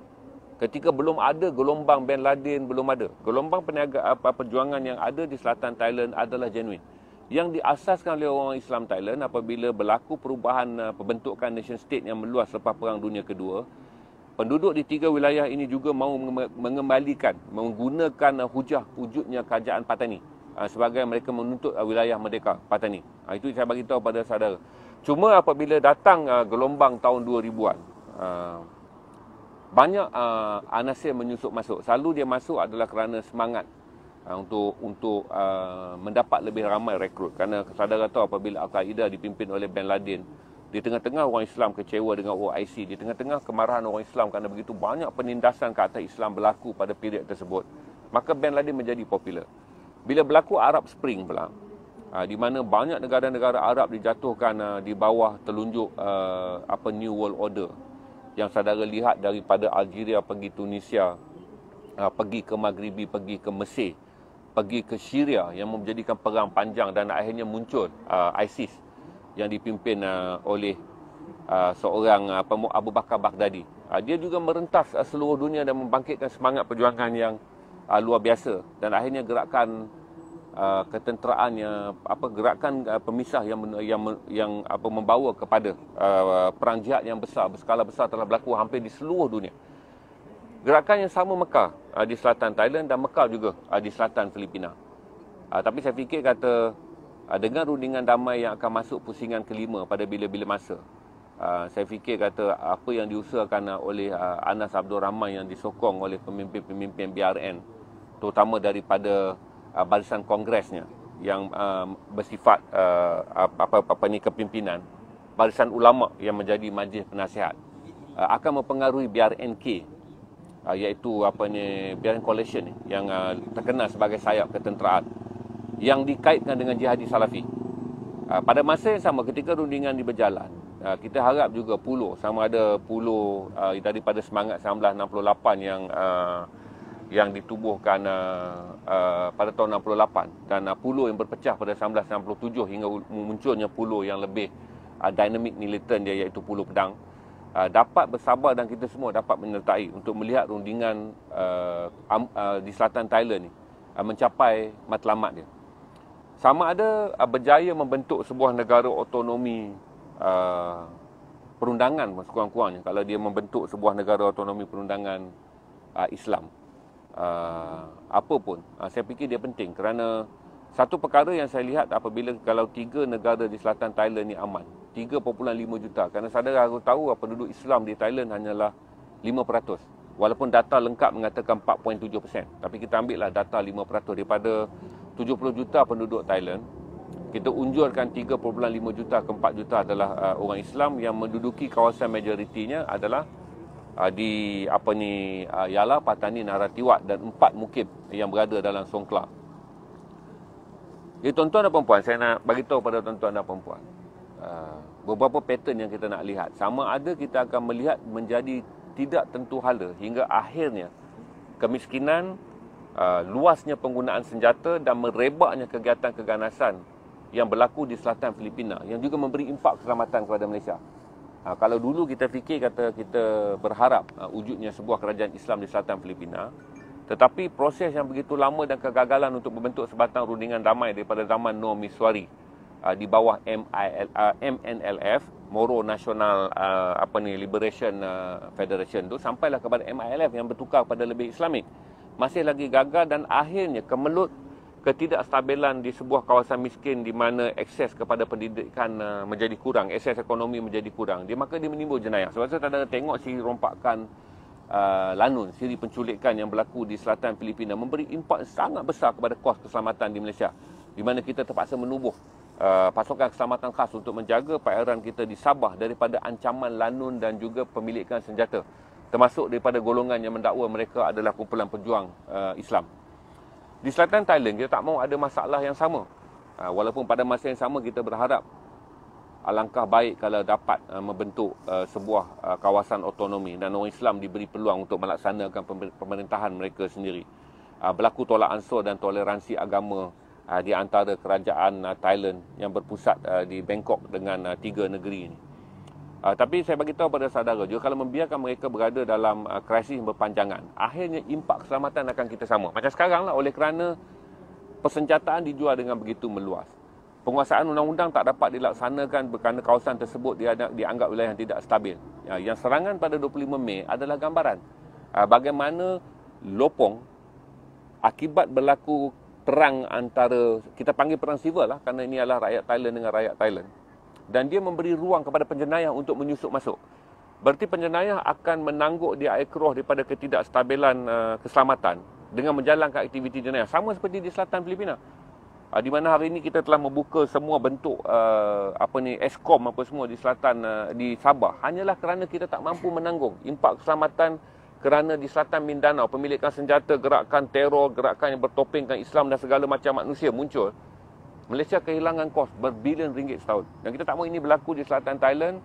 A: Ketika belum ada gelombang Bin Laden, belum ada. Gelombang peniaga, apa, perjuangan yang ada di selatan Thailand adalah genuin. Yang diasaskan oleh orang Islam Thailand apabila berlaku perubahan uh, pembentukan nation state yang meluas selepas Perang Dunia Kedua, penduduk di tiga wilayah ini juga mahu mengembalikan, menggunakan uh, hujah wujudnya kerajaan Patani uh, sebagai mereka menuntut uh, wilayah merdeka Patani. Uh, itu saya bagi tahu pada saudara. Cuma apabila datang uh, gelombang tahun 2000-an, uh, ah, banyak uh, anasir menyusup masuk. Selalu dia masuk adalah kerana semangat uh, untuk untuk uh, mendapat lebih ramai rekrut. Kerana saudara tahu apabila Al-Qaeda dipimpin oleh Bin Laden, di tengah-tengah orang Islam kecewa dengan OIC, di tengah-tengah kemarahan orang Islam kerana begitu banyak penindasan ke atas Islam berlaku pada period tersebut, maka Bin Laden menjadi popular. Bila berlaku Arab Spring pula, Ah, di mana banyak negara-negara Arab dijatuhkan ah, di bawah telunjuk ah, apa New World Order yang saudara lihat daripada Algeria pergi Tunisia pergi ke Maghribi pergi ke Mesir pergi ke Syria yang menjadikan perang panjang dan akhirnya muncul ISIS yang dipimpin oleh seorang apa Abu Bakar Baghdadi dia juga merentas seluruh dunia dan membangkitkan semangat perjuangan yang luar biasa dan akhirnya gerakan Uh, ketenteraan yang apa gerakan uh, pemisah yang yang yang, yang apa membawa kepada uh, perang jihad yang besar berskala besar telah berlaku hampir di seluruh dunia. Gerakan yang sama Mekah uh, di selatan Thailand dan Mekah juga uh, di selatan Filipina. Uh, tapi saya fikir kata uh, dengan rundingan damai yang akan masuk pusingan kelima pada bila-bila masa. Uh, saya fikir kata apa yang diusahakan uh, oleh uh, Anas Abdul Rahman yang disokong oleh pemimpin-pemimpin BRN terutama daripada uh, barisan kongresnya yang uh, bersifat uh, apa apa ni kepimpinan barisan ulama yang menjadi majlis penasihat uh, akan mempengaruhi BRNK uh, iaitu apa ni BRN coalition yang uh, terkenal sebagai sayap ketenteraan yang dikaitkan dengan jihadi salafi uh, pada masa yang sama ketika rundingan di berjalan uh, kita harap juga puluh sama ada puluh uh, daripada semangat 1968 yang uh, yang ditubuhkan uh, uh, pada tahun 68 dan uh, pulau yang berpecah pada 1967 hingga munculnya pulau yang lebih uh, dinamik militan dia iaitu pulau pedang uh, dapat bersabar dan kita semua dapat menyertai untuk melihat rundingan uh, um, uh, di selatan Thailand ni uh, mencapai matlamat dia sama ada uh, berjaya membentuk sebuah negara otonomi uh, perundangan sekurang-kurangnya kalau dia membentuk sebuah negara otonomi perundangan uh, Islam uh, apa pun. Uh, saya fikir dia penting kerana satu perkara yang saya lihat apabila kalau tiga negara di selatan Thailand ni aman, 3.5 juta. Kerana saudara harus tahu penduduk Islam di Thailand hanyalah 5%. Walaupun data lengkap mengatakan 4.7%, tapi kita ambillah data 5% daripada 70 juta penduduk Thailand, kita unjurkan 3.5 juta ke 4 juta adalah uh, orang Islam yang menduduki kawasan majoritinya adalah uh, di apa ni uh, ialah Patani Naratiwat dan empat mukim yang berada dalam Songkla. Jadi ya, tuan-tuan dan puan-puan, saya nak bagi tahu pada tuan-tuan dan puan-puan. Ah, beberapa pattern yang kita nak lihat. Sama ada kita akan melihat menjadi tidak tentu hala hingga akhirnya kemiskinan, luasnya penggunaan senjata dan merebaknya kegiatan keganasan yang berlaku di selatan Filipina yang juga memberi impak keselamatan kepada Malaysia. Ha, kalau dulu kita fikir kata kita berharap ha, wujudnya sebuah kerajaan Islam di selatan Filipina, tetapi proses yang begitu lama dan kegagalan untuk membentuk sebatang rundingan ramai daripada zaman Noor Miswari ha, di bawah MIL, uh, ha, MNLF, Moro National uh, apa ni Liberation uh, Federation tu sampailah kepada MILF yang bertukar kepada lebih Islamik masih lagi gagal dan akhirnya kemelut ketidakstabilan di sebuah kawasan miskin di mana akses kepada pendidikan uh, menjadi kurang, akses ekonomi menjadi kurang. Dia maka dia menimbul jenayah. Sebab saya tadi tengok si rompakan uh, lanun, siri penculikan yang berlaku di selatan Filipina memberi impak sangat besar kepada kos keselamatan di Malaysia. Di mana kita terpaksa menubuh uh, pasukan keselamatan khas untuk menjaga perairan kita di Sabah daripada ancaman lanun dan juga pemilikan senjata termasuk daripada golongan yang mendakwa mereka adalah kumpulan pejuang uh, Islam di selatan Thailand kita tak mau ada masalah yang sama ha, walaupun pada masa yang sama kita berharap alangkah baik kalau dapat uh, membentuk uh, sebuah uh, kawasan otonomi dan orang Islam diberi peluang untuk melaksanakan pemerintahan mereka sendiri uh, berlaku tolak ansur dan toleransi agama uh, di antara kerajaan uh, Thailand yang berpusat uh, di Bangkok dengan uh, tiga negeri ini Uh, tapi saya bagi tahu pada saudara juga kalau membiarkan mereka berada dalam uh, krisis berpanjangan, akhirnya impak keselamatan akan kita sama. Macam sekaranglah oleh kerana persenjataan dijual dengan begitu meluas. Penguasaan undang-undang tak dapat dilaksanakan kerana kawasan tersebut dianggap wilayah yang tidak stabil. Uh, yang serangan pada 25 Mei adalah gambaran uh, bagaimana lopong akibat berlaku perang antara kita panggil perang sivil lah kerana ini adalah rakyat Thailand dengan rakyat Thailand dan dia memberi ruang kepada penjenayah untuk menyusup masuk. Berarti penjenayah akan menangguk di air keruh daripada ketidakstabilan uh, keselamatan dengan menjalankan aktiviti jenayah. Sama seperti di selatan Filipina. Uh, di mana hari ini kita telah membuka semua bentuk uh, apa ni Eskom apa semua di selatan uh, di Sabah hanyalah kerana kita tak mampu menanggung impak keselamatan kerana di selatan Mindanao pemilikan senjata gerakan teror gerakan yang bertopengkan Islam dan segala macam manusia muncul Malaysia kehilangan kos berbilion ringgit setahun. Dan kita tak mahu ini berlaku di selatan Thailand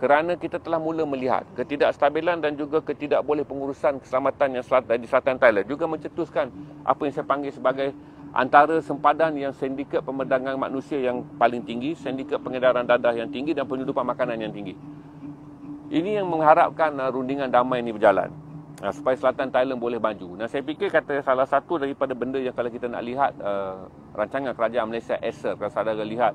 A: kerana kita telah mula melihat ketidakstabilan dan juga ketidakboleh pengurusan keselamatan yang selatan, di selatan Thailand juga mencetuskan apa yang saya panggil sebagai antara sempadan yang sindiket pemerdagangan manusia yang paling tinggi, sindiket pengedaran dadah yang tinggi dan penyeludupan makanan yang tinggi. Ini yang mengharapkan uh, rundingan damai ini berjalan uh, supaya selatan Thailand boleh maju. Nah saya fikir kata salah satu daripada benda yang kalau kita nak lihat uh, rancangan kerajaan Malaysia ESER kalau saudara lihat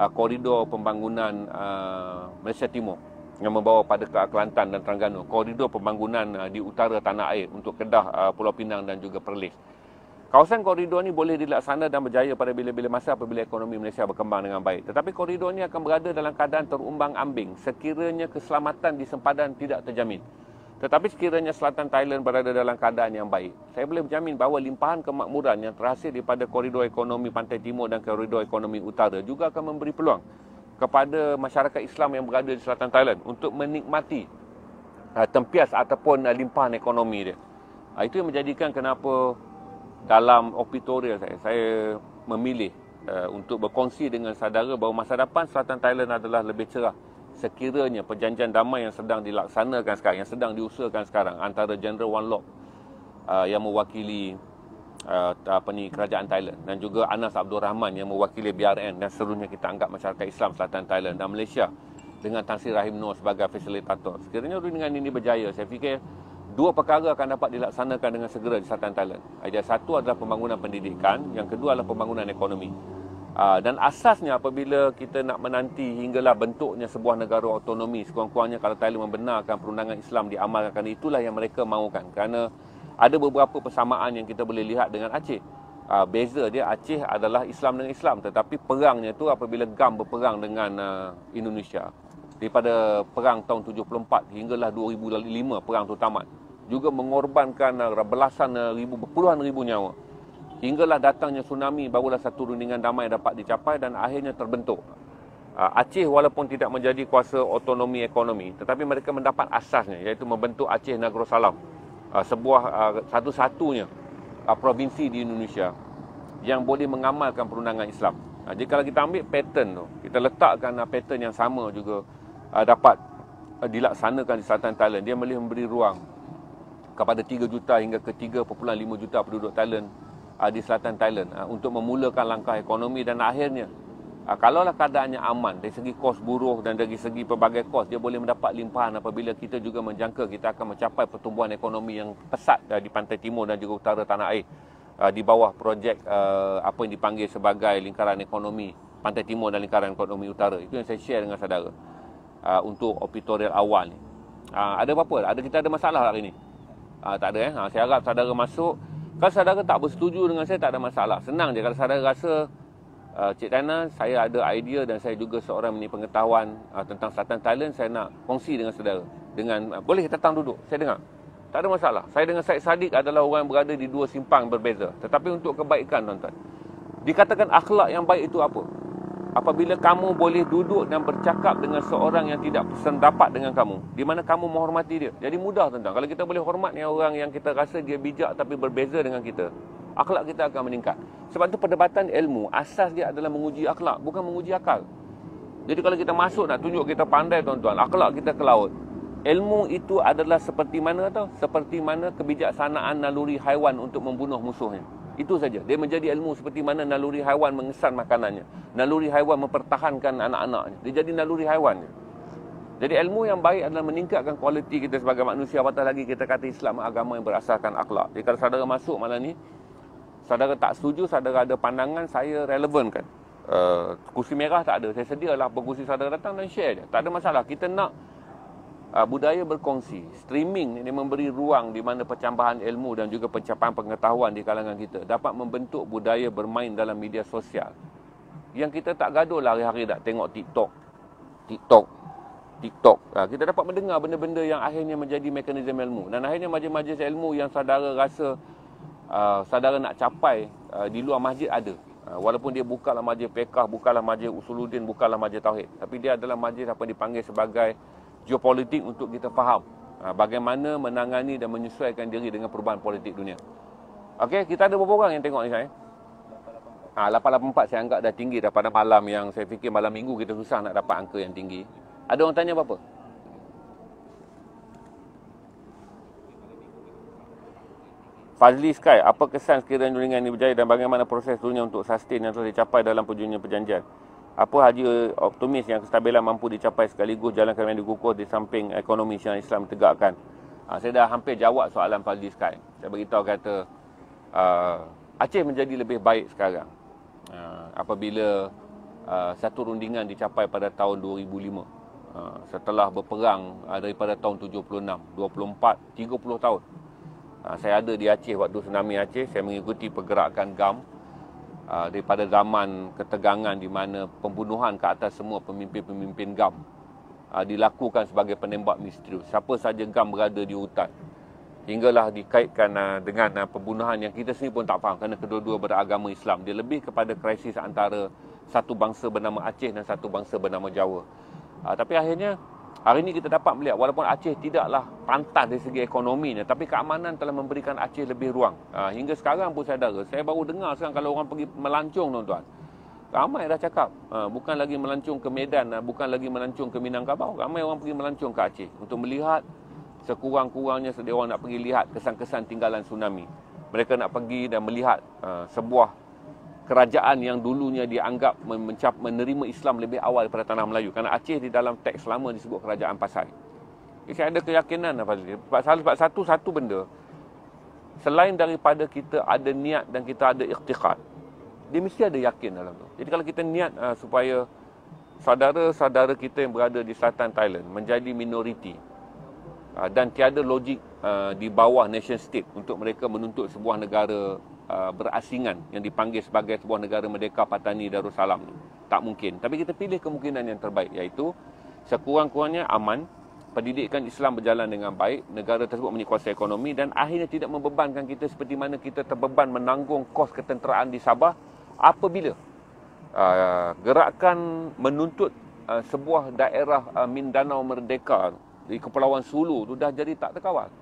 A: uh, koridor pembangunan uh, Malaysia Timur yang membawa pada ke Kelantan dan Terengganu, koridor pembangunan uh, di utara tanah air untuk Kedah, uh, Pulau Pinang dan juga Perlis. Kawasan koridor ini boleh dilaksana dan berjaya pada bila-bila masa apabila ekonomi Malaysia berkembang dengan baik. Tetapi koridor ini akan berada dalam keadaan terumbang ambing sekiranya keselamatan di sempadan tidak terjamin. Tetapi sekiranya selatan Thailand berada dalam keadaan yang baik, saya boleh menjamin bahawa limpahan kemakmuran yang terhasil daripada koridor ekonomi pantai timur dan koridor ekonomi utara juga akan memberi peluang kepada masyarakat Islam yang berada di selatan Thailand untuk menikmati uh, tempias ataupun uh, limpahan ekonomi dia. Uh, itu yang menjadikan kenapa dalam opitorial saya, saya memilih untuk berkongsi dengan saudara bahawa masa depan selatan Thailand adalah lebih cerah sekiranya perjanjian damai yang sedang dilaksanakan sekarang, yang sedang diusahakan sekarang antara General Wan Lok uh, yang mewakili uh, apa ni, kerajaan Thailand dan juga Anas Abdul Rahman yang mewakili BRN dan seluruhnya kita anggap masyarakat Islam selatan Thailand dan Malaysia dengan Tan Sri Rahim Noor sebagai fasilitator. Sekiranya dengan ini berjaya, saya fikir dua perkara akan dapat dilaksanakan dengan segera di selatan Thailand. Ada satu adalah pembangunan pendidikan, yang kedua adalah pembangunan ekonomi. Ah, dan asasnya apabila kita nak menanti hinggalah bentuknya sebuah negara autonomi sekurang-kurangnya kalau Thailand membenarkan perundangan Islam diamalkan itulah yang mereka mahukan kerana ada beberapa persamaan yang kita boleh lihat dengan Aceh uh, beza dia Aceh adalah Islam dengan Islam tetapi perangnya itu apabila GAM berperang dengan uh, Indonesia daripada perang tahun 74 hinggalah 2005 perang itu tamat juga mengorbankan belasan ribu, puluhan ribu nyawa hinggalah datangnya tsunami barulah satu rundingan damai dapat dicapai dan akhirnya terbentuk ah, Aceh walaupun tidak menjadi kuasa otonomi ekonomi tetapi mereka mendapat asasnya iaitu membentuk Aceh Negeri Salam ah, sebuah ah, satu-satunya provinsi di Indonesia yang boleh mengamalkan perundangan Islam jadi kalau kita ambil pattern tu kita letakkan pattern yang sama juga dapat dilaksanakan di Selatan Thailand dia boleh memberi ruang kepada 3 juta hingga ke 3.5 juta penduduk Thailand uh, di selatan Thailand uh, untuk memulakan langkah ekonomi dan akhirnya uh, kalaulah keadaannya aman dari segi kos buruh dan dari segi pelbagai kos dia boleh mendapat limpahan apabila kita juga menjangka kita akan mencapai pertumbuhan ekonomi yang pesat uh, di pantai timur dan juga utara tanah air uh, di bawah projek uh, apa yang dipanggil sebagai lingkaran ekonomi pantai timur dan lingkaran ekonomi utara itu yang saya share dengan saudara uh, untuk opitorial awal ni uh, ada apa-apa ada kita ada masalah hari ni uh, tak ada eh uh, saya harap saudara masuk kalau saudara tak bersetuju dengan saya, tak ada masalah. Senang je. Kalau saudara rasa, uh, Cik Tana, saya ada idea dan saya juga seorang ini pengetahuan uh, tentang Selatan Thailand, saya nak kongsi dengan saudara. Dengan, uh, boleh datang duduk, saya dengar. Tak ada masalah. Saya dengan Syed Saddiq adalah orang yang berada di dua simpang berbeza. Tetapi untuk kebaikan, tuan-tuan. Dikatakan akhlak yang baik itu apa? apabila kamu boleh duduk dan bercakap dengan seorang yang tidak bersendapat dengan kamu di mana kamu menghormati dia jadi mudah tentang kalau kita boleh hormat dengan orang yang kita rasa dia bijak tapi berbeza dengan kita akhlak kita akan meningkat sebab itu perdebatan ilmu asas dia adalah menguji akhlak bukan menguji akal jadi kalau kita masuk nak tunjuk kita pandai tuan-tuan akhlak kita ke laut ilmu itu adalah seperti mana tau seperti mana kebijaksanaan naluri haiwan untuk membunuh musuhnya itu saja. Dia menjadi ilmu seperti mana naluri haiwan mengesan makanannya. Naluri haiwan mempertahankan anak-anaknya. Dia jadi naluri haiwannya. Jadi ilmu yang baik adalah meningkatkan kualiti kita sebagai manusia. Apatah lagi kita kata Islam agama yang berasaskan akhlak. Jadi kalau saudara masuk malam ni, saudara tak setuju, saudara ada pandangan, saya relevan kan. Uh, kursi merah tak ada. Saya sedialah kursi saudara datang dan share je. Tak ada masalah. Kita nak uh, budaya berkongsi. Streaming ini memberi ruang di mana percambahan ilmu dan juga pencapaian pengetahuan di kalangan kita dapat membentuk budaya bermain dalam media sosial. Yang kita tak gaduh lah hari-hari dah tengok TikTok. TikTok. TikTok. Uh, kita dapat mendengar benda-benda yang akhirnya menjadi mekanisme ilmu. Dan akhirnya majlis-majlis ilmu yang saudara rasa uh, saudara nak capai uh, di luar masjid ada. Walaupun dia bukanlah majlis pekah, bukanlah majlis usuludin, bukanlah majlis tauhid. Tapi dia adalah majlis apa dipanggil sebagai geopolitik untuk kita faham ha, bagaimana menangani dan menyesuaikan diri dengan perubahan politik dunia. Okey, kita ada berapa orang yang tengok ni saya? Ah, ha, 884 saya anggap dah tinggi daripada malam yang saya fikir malam minggu kita susah nak dapat angka yang tinggi. Ada orang tanya berapa? Fazli Sky, apa kesan sekiranya jaringan ini berjaya dan bagaimana proses dunia untuk sustain yang telah dicapai dalam perjanjian perjanjian? apa haji optimis yang kestabilan mampu dicapai sekaligus jalan kerajaan digukuh di samping ekonomi syariah Islam tegakkan. Ha, saya dah hampir jawab soalan Faldi Sky. Saya beritahu kata uh, Aceh menjadi lebih baik sekarang. Uh, apabila uh, satu rundingan dicapai pada tahun 2005 uh, setelah berperang uh, daripada tahun 76, 24, 30 tahun. Uh, saya ada di Aceh waktu tsunami Aceh, saya mengikuti pergerakan GAM Ah, daripada zaman ketegangan di mana pembunuhan ke atas semua pemimpin-pemimpin GAM ah, dilakukan sebagai penembak misteri, Siapa saja GAM berada di hutan. Hinggalah dikaitkan ah, dengan pembunuhan yang kita sendiri pun tak faham kerana kedua-dua beragama Islam. Dia lebih kepada krisis antara satu bangsa bernama Aceh dan satu bangsa bernama Jawa. tapi akhirnya Hari ini kita dapat melihat walaupun Aceh tidaklah pantas dari segi ekonominya tapi keamanan telah memberikan Aceh lebih ruang. Ha, hingga sekarang pun saudara, saya baru dengar sekarang kalau orang pergi melancung tuan-tuan. Ramai dah cakap, ha, bukan lagi melancung ke Medan, ha, bukan lagi melancung ke Minangkabau. Ramai orang pergi melancung ke Aceh untuk melihat sekurang-kurangnya sedia orang nak pergi lihat kesan-kesan tinggalan tsunami. Mereka nak pergi dan melihat uh, sebuah kerajaan yang dulunya dianggap mencap, menerima Islam lebih awal daripada tanah Melayu kerana Aceh di dalam teks lama disebut kerajaan Pasai. Jadi saya ada keyakinan apa lah, sebab satu satu benda selain daripada kita ada niat dan kita ada iktikad dia mesti ada yakin dalam tu. Jadi kalau kita niat uh, supaya saudara-saudara kita yang berada di selatan Thailand menjadi minoriti uh, dan tiada logik uh, di bawah nation state untuk mereka menuntut sebuah negara Uh, berasingan yang dipanggil sebagai sebuah negara merdeka Patani Darussalam ni. Tak mungkin. Tapi kita pilih kemungkinan yang terbaik iaitu sekurang-kurangnya aman, pendidikan Islam berjalan dengan baik, negara tersebut menikuasai ekonomi dan akhirnya tidak membebankan kita seperti mana kita terbeban menanggung kos ketenteraan di Sabah apabila uh, gerakan menuntut uh, sebuah daerah uh, Mindanao Merdeka di Kepulauan Sulu itu dah jadi tak terkawal.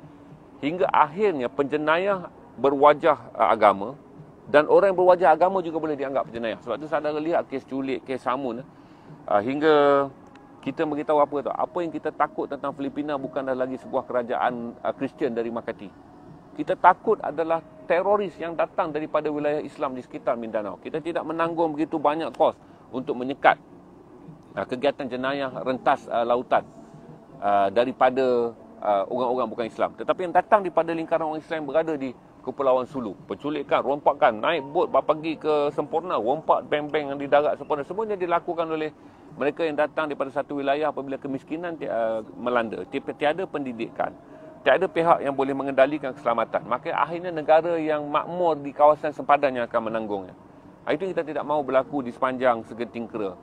A: Hingga akhirnya penjenayah berwajah uh, agama dan orang yang berwajah agama juga boleh dianggap penjenayah. Sebab tu saudara lihat kes culik, kes samun eh. uh, hingga kita beritahu apa tu? Apa yang kita takut tentang Filipina bukan dah lagi sebuah kerajaan uh, Kristian dari Makati. Kita takut adalah teroris yang datang daripada wilayah Islam di sekitar Mindanao. Kita tidak menanggung begitu banyak kos untuk menyekat kegiatan jenayah rentas lautan daripada orang-orang bukan Islam. Tetapi yang datang daripada lingkaran orang Islam berada di Kepulauan Sulu Penculikan, rompakan, naik bot pergi ke Sempurna Rompak bank-bank yang di darat Sempurna Semuanya dilakukan oleh mereka yang datang daripada satu wilayah apabila kemiskinan uh, melanda ti- Tiada pendidikan Tiada pihak yang boleh mengendalikan keselamatan Maka akhirnya negara yang makmur di kawasan sempadan yang akan menanggungnya Itu kita tidak mahu berlaku di sepanjang segeting kera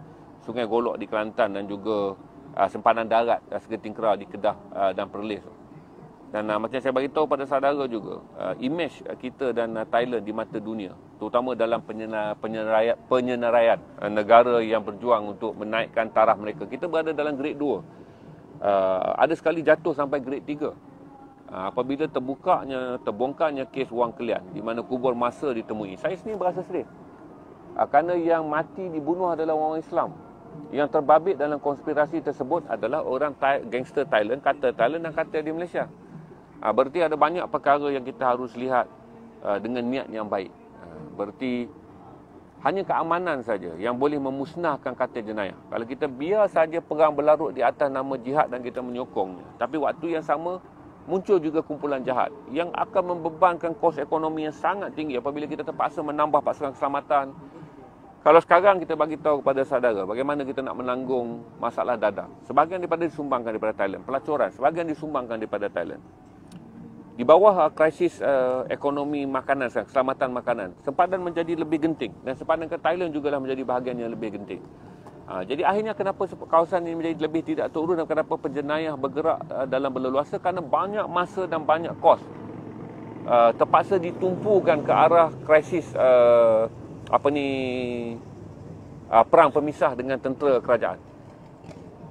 A: Sungai Golok di Kelantan dan juga ah, sempadan darat uh, segeting kera di Kedah ah, dan Perlis dan uh, macam saya bagi tahu pada saudara juga uh, image ah, kita dan uh, Thailand di mata dunia terutama dalam penyenaraian penyenaraian uh, negara yang berjuang untuk menaikkan taraf mereka kita berada dalam grade 2 uh, ada sekali jatuh sampai grade 3 uh, apabila terbukanya terbongkarnya kes wang kelian di mana kubur masa ditemui saya sendiri berasa sedih uh, kerana yang mati dibunuh adalah orang Islam yang terbabit dalam konspirasi tersebut adalah orang Thai, gangster Thailand kata Thailand dan kata di Malaysia Ha, berarti ada banyak perkara yang kita harus lihat ha, dengan niat yang baik. Ha, berarti hanya keamanan saja yang boleh memusnahkan kata jenayah. Kalau kita biar saja perang berlarut di atas nama jihad dan kita menyokongnya. Tapi waktu yang sama muncul juga kumpulan jahat yang akan membebankan kos ekonomi yang sangat tinggi apabila kita terpaksa menambah pasukan keselamatan. Kalau sekarang kita bagi tahu kepada saudara bagaimana kita nak menanggung masalah dadah. Sebahagian daripada disumbangkan daripada Thailand, pelacuran sebahagian disumbangkan daripada Thailand di bawah uh, krisis uh, ekonomi makanan keselamatan makanan sempadan menjadi lebih genting dan sempadan ke Thailand juga lah menjadi bahagian yang lebih genting uh, jadi akhirnya kenapa kawasan ini menjadi lebih tidak turun dan kenapa penjenayah bergerak uh, dalam berleluasa kerana banyak masa dan banyak kos uh, terpaksa ditumpukan ke arah krisis uh, apa ni uh, perang pemisah dengan tentera kerajaan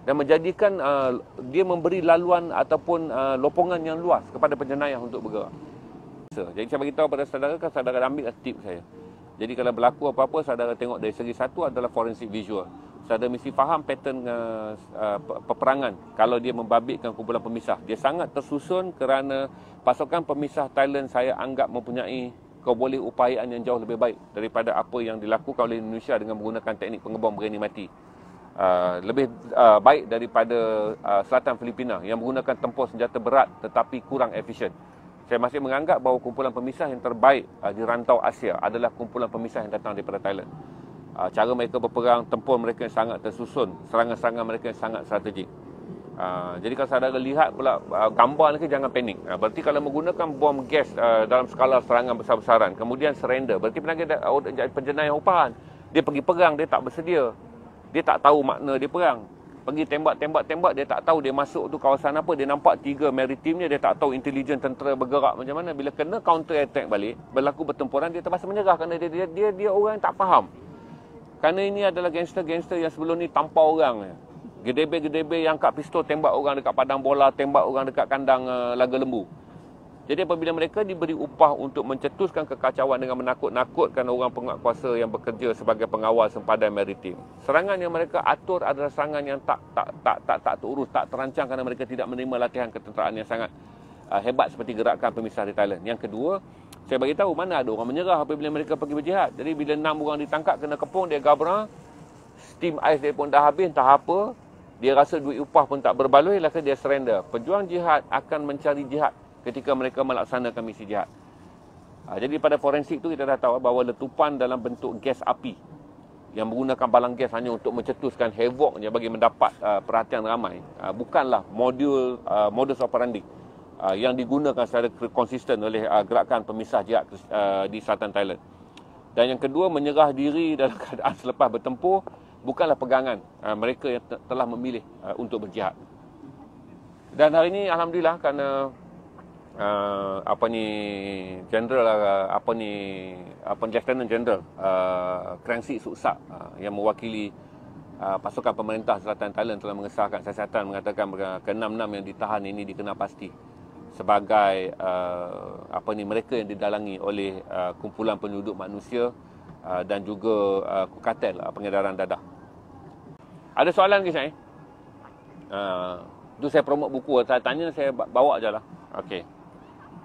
A: dan menjadikan uh, dia memberi laluan ataupun uh, lopongan yang luas kepada penjenayah untuk bergerak. So, jadi saya beritahu kepada saudara, kan saudara ambil lah tip saya. Jadi kalau berlaku apa-apa, saudara tengok dari segi satu adalah forensik visual. Saudara mesti faham pattern uh, uh, peperangan kalau dia membabitkan kumpulan pemisah. Dia sangat tersusun kerana pasukan pemisah Thailand saya anggap mempunyai keboleh upayaan yang jauh lebih baik daripada apa yang dilakukan oleh Indonesia dengan menggunakan teknik pengebom berani mati uh, lebih uh, baik daripada uh, selatan Filipina yang menggunakan tempur senjata berat tetapi kurang efisien. Saya masih menganggap bahawa kumpulan pemisah yang terbaik uh, di rantau Asia adalah kumpulan pemisah yang datang daripada Thailand. Uh, cara mereka berperang, tempur mereka yang sangat tersusun, serangan-serangan mereka yang sangat strategik. Uh, jadi kalau saudara lihat pula uh, gambar ni jangan panik. Uh, berarti kalau menggunakan bom gas uh, dalam skala serangan besar-besaran, kemudian surrender, berarti penaga uh, penjenayah upahan, dia pergi perang, dia tak bersedia dia tak tahu makna dia perang pergi tembak-tembak-tembak dia tak tahu dia masuk tu kawasan apa dia nampak tiga maritimnya dia tak tahu intelijen tentera bergerak macam mana bila kena counter attack balik berlaku pertempuran dia terpaksa menyerah kerana dia, dia dia dia orang yang tak faham kerana ini adalah gangster-gangster yang sebelum ni tampau orang gedebe-gedebe yang angkat pistol tembak orang dekat padang bola tembak orang dekat kandang uh, laga lembu jadi apabila mereka diberi upah untuk mencetuskan kekacauan dengan menakut-nakutkan orang penguatkuasa yang bekerja sebagai pengawal sempadan maritim. Serangan yang mereka atur adalah serangan yang tak tak tak tak tak terurus, tak terancang kerana mereka tidak menerima latihan ketenteraan yang sangat uh, hebat seperti gerakan pemisah di Thailand. Yang kedua, saya bagi tahu mana ada orang menyerah apabila mereka pergi berjihad. Jadi bila enam orang ditangkap kena kepung dia gabra, steam ice dia pun dah habis entah apa, dia rasa duit upah pun tak berbaloi, lah dia serenda. Pejuang jihad akan mencari jihad ketika mereka melaksanakan misi jihad. Ha, jadi pada forensik itu kita dah tahu bahawa letupan dalam bentuk gas api yang menggunakan balang gas hanya untuk mencetuskan havoknya bagi mendapat ha, perhatian ramai ha, bukanlah modul modus operandi yang digunakan secara konsisten oleh gerakan pemisah jihad di selatan Thailand. Dan yang kedua, menyerah diri dalam keadaan selepas bertempur bukanlah pegangan mereka yang telah memilih untuk berjihad. Dan hari ini Alhamdulillah kerana uh, apa ni general lah? apa ni apa uh, lieutenant general uh, Kransi Suksak uh, yang mewakili uh, pasukan pemerintah Selatan Thailand telah mengesahkan siasatan mengatakan keenam-enam enam yang ditahan ini dikenal pasti sebagai uh, apa ni mereka yang didalangi oleh uh, kumpulan penduduk manusia uh, dan juga uh, kukatel uh, pengedaran dadah. Ada soalan ke saya? Uh, tu saya promote buku saya tanya saya bawa je lah. Okay.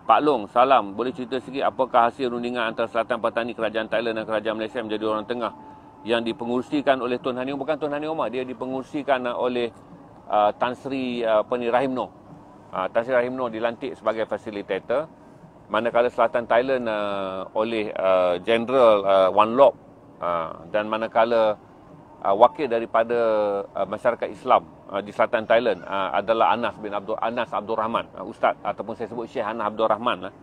A: Pak Long, salam. Boleh cerita sikit apakah hasil rundingan antara Selatan Petani Kerajaan Thailand dan Kerajaan Malaysia menjadi orang tengah yang dipengurusikan oleh Tun Hanium bukan Tun Hanium Omar, dia dipengurusikan ah, oleh uh, Tan Sri ah, apa ni Rahimno. Uh, Tan Sri Rahimno dilantik sebagai facilitator manakala Selatan Thailand uh, oleh uh, General uh, Wan Lop uh, dan manakala uh, uh, wakil daripada uh, masyarakat Islam uh, di selatan Thailand uh, adalah Anas bin Abdul Anas Abdul Rahman uh, ustaz ataupun saya sebut Syekh Anas Abdul Rahman lah.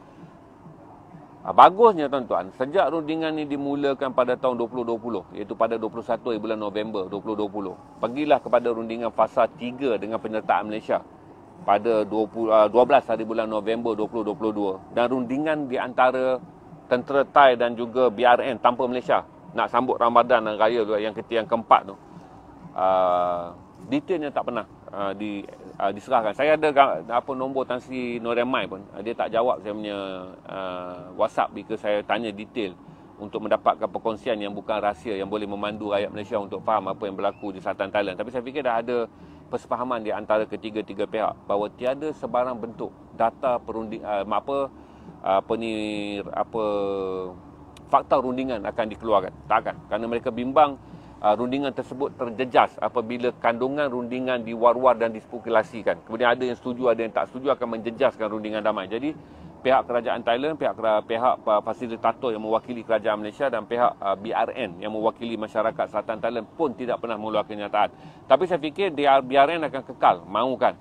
A: Uh, bagusnya tuan-tuan, sejak rundingan ini dimulakan pada tahun 2020 iaitu pada 21 eh, bulan November 2020. Pergilah kepada rundingan fasa 3 dengan penyertaan Malaysia pada 20, uh, 12 hari bulan November 2022 dan rundingan di antara tentera Thai dan juga BRN tanpa Malaysia nak sambut Ramadan dan raya tu yang ketiga yang keempat tu. Uh, ah, detailnya tak pernah uh, di uh, diserahkan. Saya ada apa nombor tansi Noremai pun. Uh, dia tak jawab saya punya uh, WhatsApp bila saya tanya detail untuk mendapatkan perkongsian yang bukan rahsia yang boleh memandu rakyat Malaysia untuk faham apa yang berlaku di Selatan Thailand. Tapi saya fikir dah ada persepahaman di antara ketiga-tiga pihak bahawa tiada sebarang bentuk data perunding uh, apa apa ni apa fakta rundingan akan dikeluarkan. Tak akan. Kerana mereka bimbang uh, rundingan tersebut terjejas apabila kandungan rundingan diwar-war dan dispukulasikan. Kemudian ada yang setuju, ada yang tak setuju akan menjejaskan rundingan damai. Jadi pihak kerajaan Thailand, pihak uh, pihak uh, fasilitator yang mewakili kerajaan Malaysia dan pihak uh, BRN yang mewakili masyarakat selatan Thailand pun tidak pernah mengeluarkan kenyataan. Tapi saya fikir DR, BRN akan kekal, mahukan.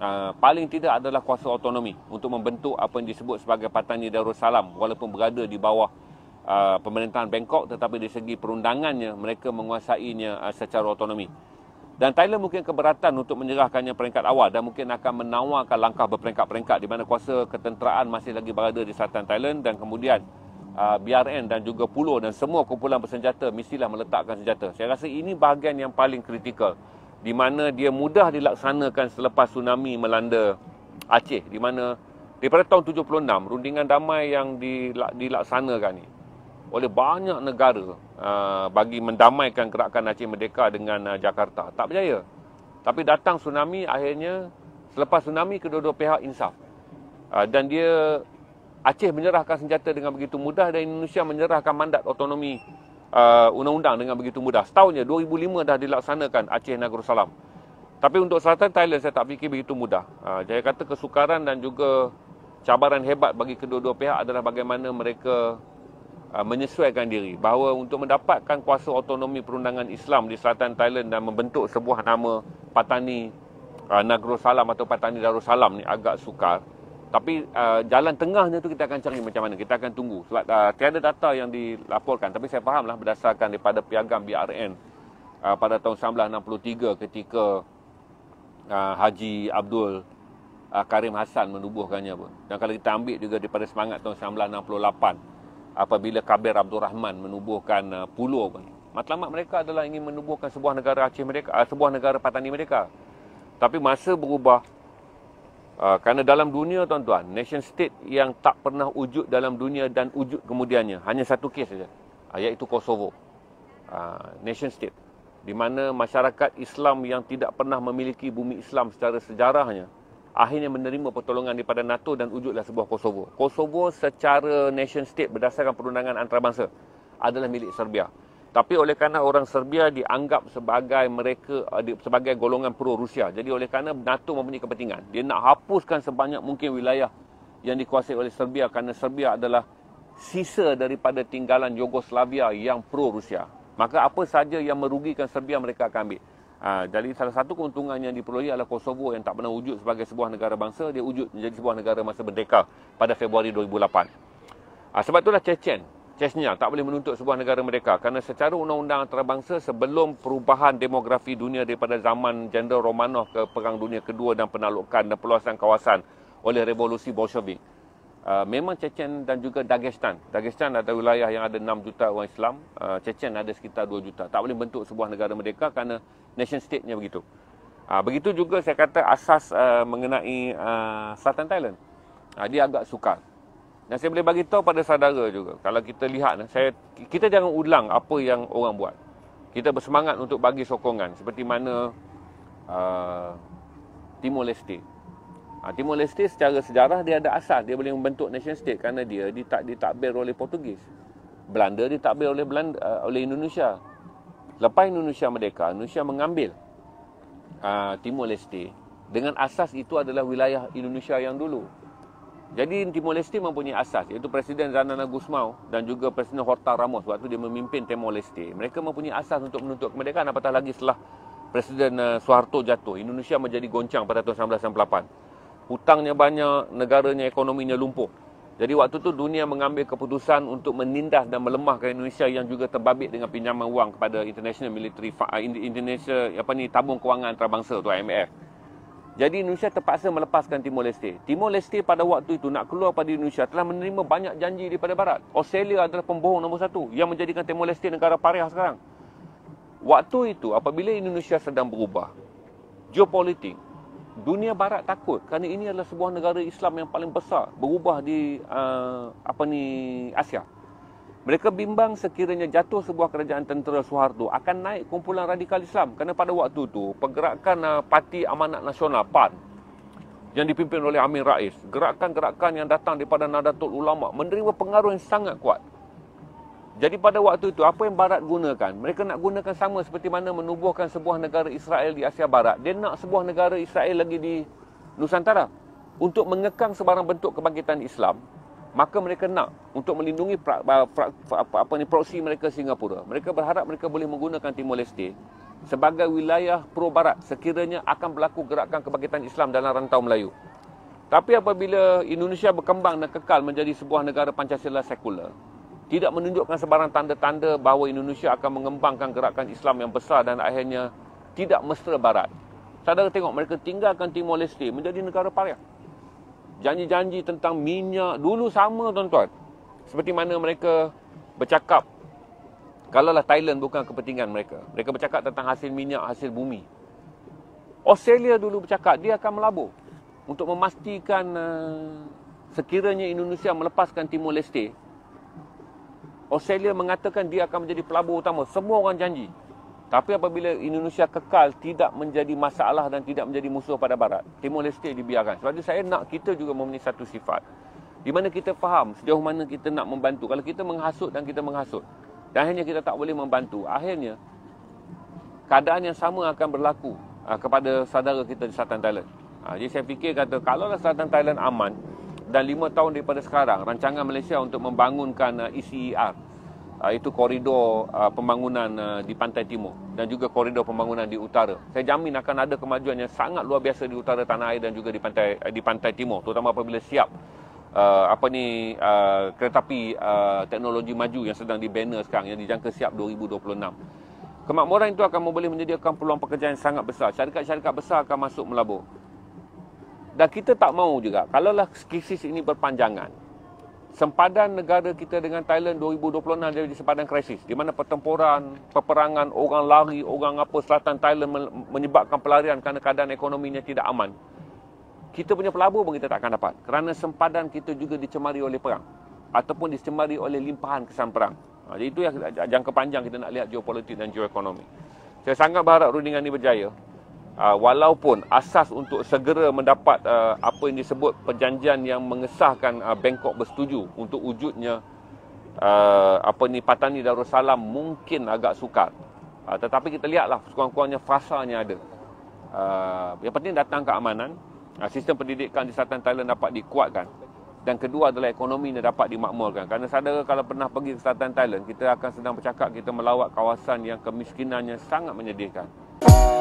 A: Uh, paling tidak adalah kuasa autonomi untuk membentuk apa yang disebut sebagai Patani Darussalam walaupun berada di bawah Uh, pemerintahan Bangkok tetapi dari segi perundangannya mereka menguasainya uh, secara autonomi. Dan Thailand mungkin keberatan untuk menyerahkannya peringkat awal dan mungkin akan menawarkan langkah berperingkat-peringkat di mana kuasa ketenteraan masih lagi berada di selatan Thailand dan kemudian uh, BRN dan juga Pulau dan semua kumpulan bersenjata mestilah meletakkan senjata. Saya rasa ini bahagian yang paling kritikal di mana dia mudah dilaksanakan selepas tsunami melanda Aceh di mana daripada tahun 76 rundingan damai yang dilaksanakan ini oleh banyak negara uh, bagi mendamaikan gerakan Aceh Merdeka dengan uh, Jakarta. Tak percaya. Tapi datang tsunami akhirnya selepas tsunami kedua-dua pihak insaf. Uh, dan dia Aceh menyerahkan senjata dengan begitu mudah dan Indonesia menyerahkan mandat otonomi uh, undang-undang dengan begitu mudah. Setahunnya 2005 dah dilaksanakan Aceh Negeri Salam. Tapi untuk selatan Thailand saya tak fikir begitu mudah. Saya uh, kata kesukaran dan juga cabaran hebat bagi kedua-dua pihak adalah bagaimana mereka Uh, menyesuaikan diri bahawa untuk mendapatkan kuasa otonomi perundangan Islam di selatan Thailand dan membentuk sebuah nama Patani uh, Nagro Salam atau Patani Darussalam ni agak sukar tapi uh, jalan tengahnya tu kita akan cari macam mana kita akan tunggu sebab uh, tiada data yang dilaporkan tapi saya fahamlah berdasarkan daripada piagam BRN uh, pada tahun 1963 ketika uh, Haji Abdul uh, Karim Hasan menubuhkannya pun dan kalau kita ambil juga daripada semangat tahun 1968 apabila Kabir Abdul Rahman menubuhkan uh, pulau pun. Matlamat mereka adalah ingin menubuhkan sebuah negara Aceh mereka, uh, sebuah negara Patani mereka. Tapi masa berubah uh, kerana dalam dunia tuan-tuan, nation state yang tak pernah wujud dalam dunia dan wujud kemudiannya hanya satu kes saja, uh, iaitu Kosovo. Uh, nation state di mana masyarakat Islam yang tidak pernah memiliki bumi Islam secara sejarahnya akhirnya menerima pertolongan daripada NATO dan wujudlah sebuah Kosovo. Kosovo secara nation state berdasarkan perundangan antarabangsa adalah milik Serbia. Tapi oleh kerana orang Serbia dianggap sebagai mereka eh, sebagai golongan pro Rusia. Jadi oleh kerana NATO mempunyai kepentingan, dia nak hapuskan sebanyak mungkin wilayah yang dikuasai oleh Serbia kerana Serbia adalah sisa daripada tinggalan Yugoslavia yang pro Rusia. Maka apa saja yang merugikan Serbia mereka akan ambil. Ah, dari salah satu keuntungan yang diperoleh adalah Kosovo yang tak pernah wujud sebagai sebuah negara bangsa dia wujud menjadi sebuah negara masa berdeka pada Februari 2008. Uh, ah, sebab itulah Chechen, Chechnya tak boleh menuntut sebuah negara merdeka kerana secara undang-undang antarabangsa sebelum perubahan demografi dunia daripada zaman Jenderal Romanov ke Perang Dunia Kedua dan penaklukan dan perluasan kawasan oleh revolusi Bolshevik Ah, memang Chechen dan juga Dagestan. Dagestan ada wilayah yang ada 6 juta orang Islam, uh, Chechen ada sekitar 2 juta. Tak boleh bentuk sebuah negara merdeka kerana nation state-nya begitu. Uh, begitu juga saya kata asas uh, mengenai uh, Selatan Thailand. Uh, dia agak sukar. Dan saya boleh bagi tahu pada saudara juga. Kalau kita lihat saya kita jangan ulang apa yang orang buat. Kita bersemangat untuk bagi sokongan seperti mana uh, Timor Leste Ha, ah, Timur Leste secara sejarah dia ada asas dia boleh membentuk nation state kerana dia ditak, ditakbir oleh Portugis. Belanda ditakbir oleh Belanda uh, oleh Indonesia. Lepas Indonesia merdeka, Indonesia mengambil uh, ah, Timur Leste dengan asas itu adalah wilayah Indonesia yang dulu. Jadi Timor Leste mempunyai asas iaitu Presiden Zanana Gusmao dan juga Presiden Horta Ramos waktu dia memimpin Timor Leste. Mereka mempunyai asas untuk menuntut kemerdekaan apatah lagi setelah Presiden uh, Soeharto jatuh. Indonesia menjadi goncang pada tahun 1998 hutangnya banyak, negaranya ekonominya lumpuh. Jadi waktu tu dunia mengambil keputusan untuk menindas dan melemahkan Indonesia yang juga terbabit dengan pinjaman wang kepada International Military ah, Indonesia apa ni tabung kewangan antarabangsa tu IMF. Jadi Indonesia terpaksa melepaskan Timor Leste. Timor Leste pada waktu itu nak keluar pada Indonesia telah menerima banyak janji daripada Barat. Australia adalah pembohong nombor satu yang menjadikan Timor Leste negara pariah sekarang. Waktu itu apabila Indonesia sedang berubah geopolitik dunia barat takut kerana ini adalah sebuah negara Islam yang paling besar berubah di uh, apa ni Asia. Mereka bimbang sekiranya jatuh sebuah kerajaan tentera Soeharto akan naik kumpulan radikal Islam kerana pada waktu tu pergerakan uh, Parti Amanat Nasional PAN yang dipimpin oleh Amir Rais, gerakan-gerakan yang datang daripada Nahdlatul Ulama menerima pengaruh yang sangat kuat jadi pada waktu itu apa yang barat gunakan? Mereka nak gunakan sama seperti mana menubuhkan sebuah negara Israel di Asia Barat. Dia nak sebuah negara Israel lagi di Nusantara untuk mengekang sebarang bentuk kebangkitan Islam. Maka mereka nak untuk melindungi pra, pra, pra, apa, apa ni proksi mereka Singapura. Mereka berharap mereka boleh menggunakan Timor Leste sebagai wilayah pro barat sekiranya akan berlaku gerakan kebangkitan Islam dalam rantau Melayu. Tapi apabila Indonesia berkembang dan kekal menjadi sebuah negara Pancasila sekular, tidak menunjukkan sebarang tanda-tanda bahawa Indonesia akan mengembangkan gerakan Islam yang besar dan akhirnya tidak mesra barat. ada tengok mereka tinggalkan Timor Leste menjadi negara pariah. Janji-janji tentang minyak dulu sama tuan-tuan. Seperti mana mereka bercakap kalaulah Thailand bukan kepentingan mereka. Mereka bercakap tentang hasil minyak, hasil bumi. Australia dulu bercakap dia akan melabur untuk memastikan uh, sekiranya Indonesia melepaskan Timor Leste, Australia mengatakan dia akan menjadi pelabur utama. Semua orang janji. Tapi apabila Indonesia kekal tidak menjadi masalah dan tidak menjadi musuh pada Barat, Timur Leste dibiarkan. Sebab itu saya nak kita juga mempunyai satu sifat. Di mana kita faham sejauh mana kita nak membantu. Kalau kita menghasut dan kita menghasut. Dan akhirnya kita tak boleh membantu. Akhirnya, keadaan yang sama akan berlaku ah, kepada saudara kita di Selatan Thailand. Ah, jadi saya fikir kata, kalau Selatan Thailand aman, dan lima tahun daripada sekarang rancangan Malaysia untuk membangunkan uh, ECER uh, itu koridor uh, pembangunan uh, di pantai timur dan juga koridor pembangunan di utara. Saya jamin akan ada kemajuan yang sangat luar biasa di utara tanah air dan juga di pantai uh, di pantai timur terutama apabila siap uh, apa ni uh, kereta api uh, teknologi maju yang sedang dibina sekarang yang dijangka siap 2026. Kemakmuran itu akan boleh menyediakan peluang pekerjaan yang sangat besar. Syarikat-syarikat besar akan masuk melabur dan kita tak mau juga kalaulah krisis ini berpanjangan sempadan negara kita dengan Thailand 2026 dia jadi sempadan krisis di mana pertempuran peperangan orang lari orang apa selatan Thailand menyebabkan pelarian kerana keadaan ekonominya tidak aman kita punya pelabur pun kita tak akan dapat kerana sempadan kita juga dicemari oleh perang ataupun dicemari oleh limpahan kesan perang ha, jadi itu yang jangka panjang kita nak lihat geopolitik dan geoekonomi saya sangat berharap rundingan ini berjaya Ah, walaupun asas untuk segera mendapat ah, apa yang disebut perjanjian yang mengesahkan ah, Bangkok bersetuju untuk wujudnya apa ni Patani Darussalam mungkin agak sukar. tetapi kita lihatlah sekurang-kurangnya fasanya ada. yang penting datang keamanan, sistem pendidikan di Selatan Thailand dapat dikuatkan dan kedua adalah ekonomi ni dapat dimakmurkan. Kerana saudara kalau pernah pergi ke Selatan Thailand, kita akan sedang bercakap kita melawat kawasan yang kemiskinannya sangat menyedihkan. Uh.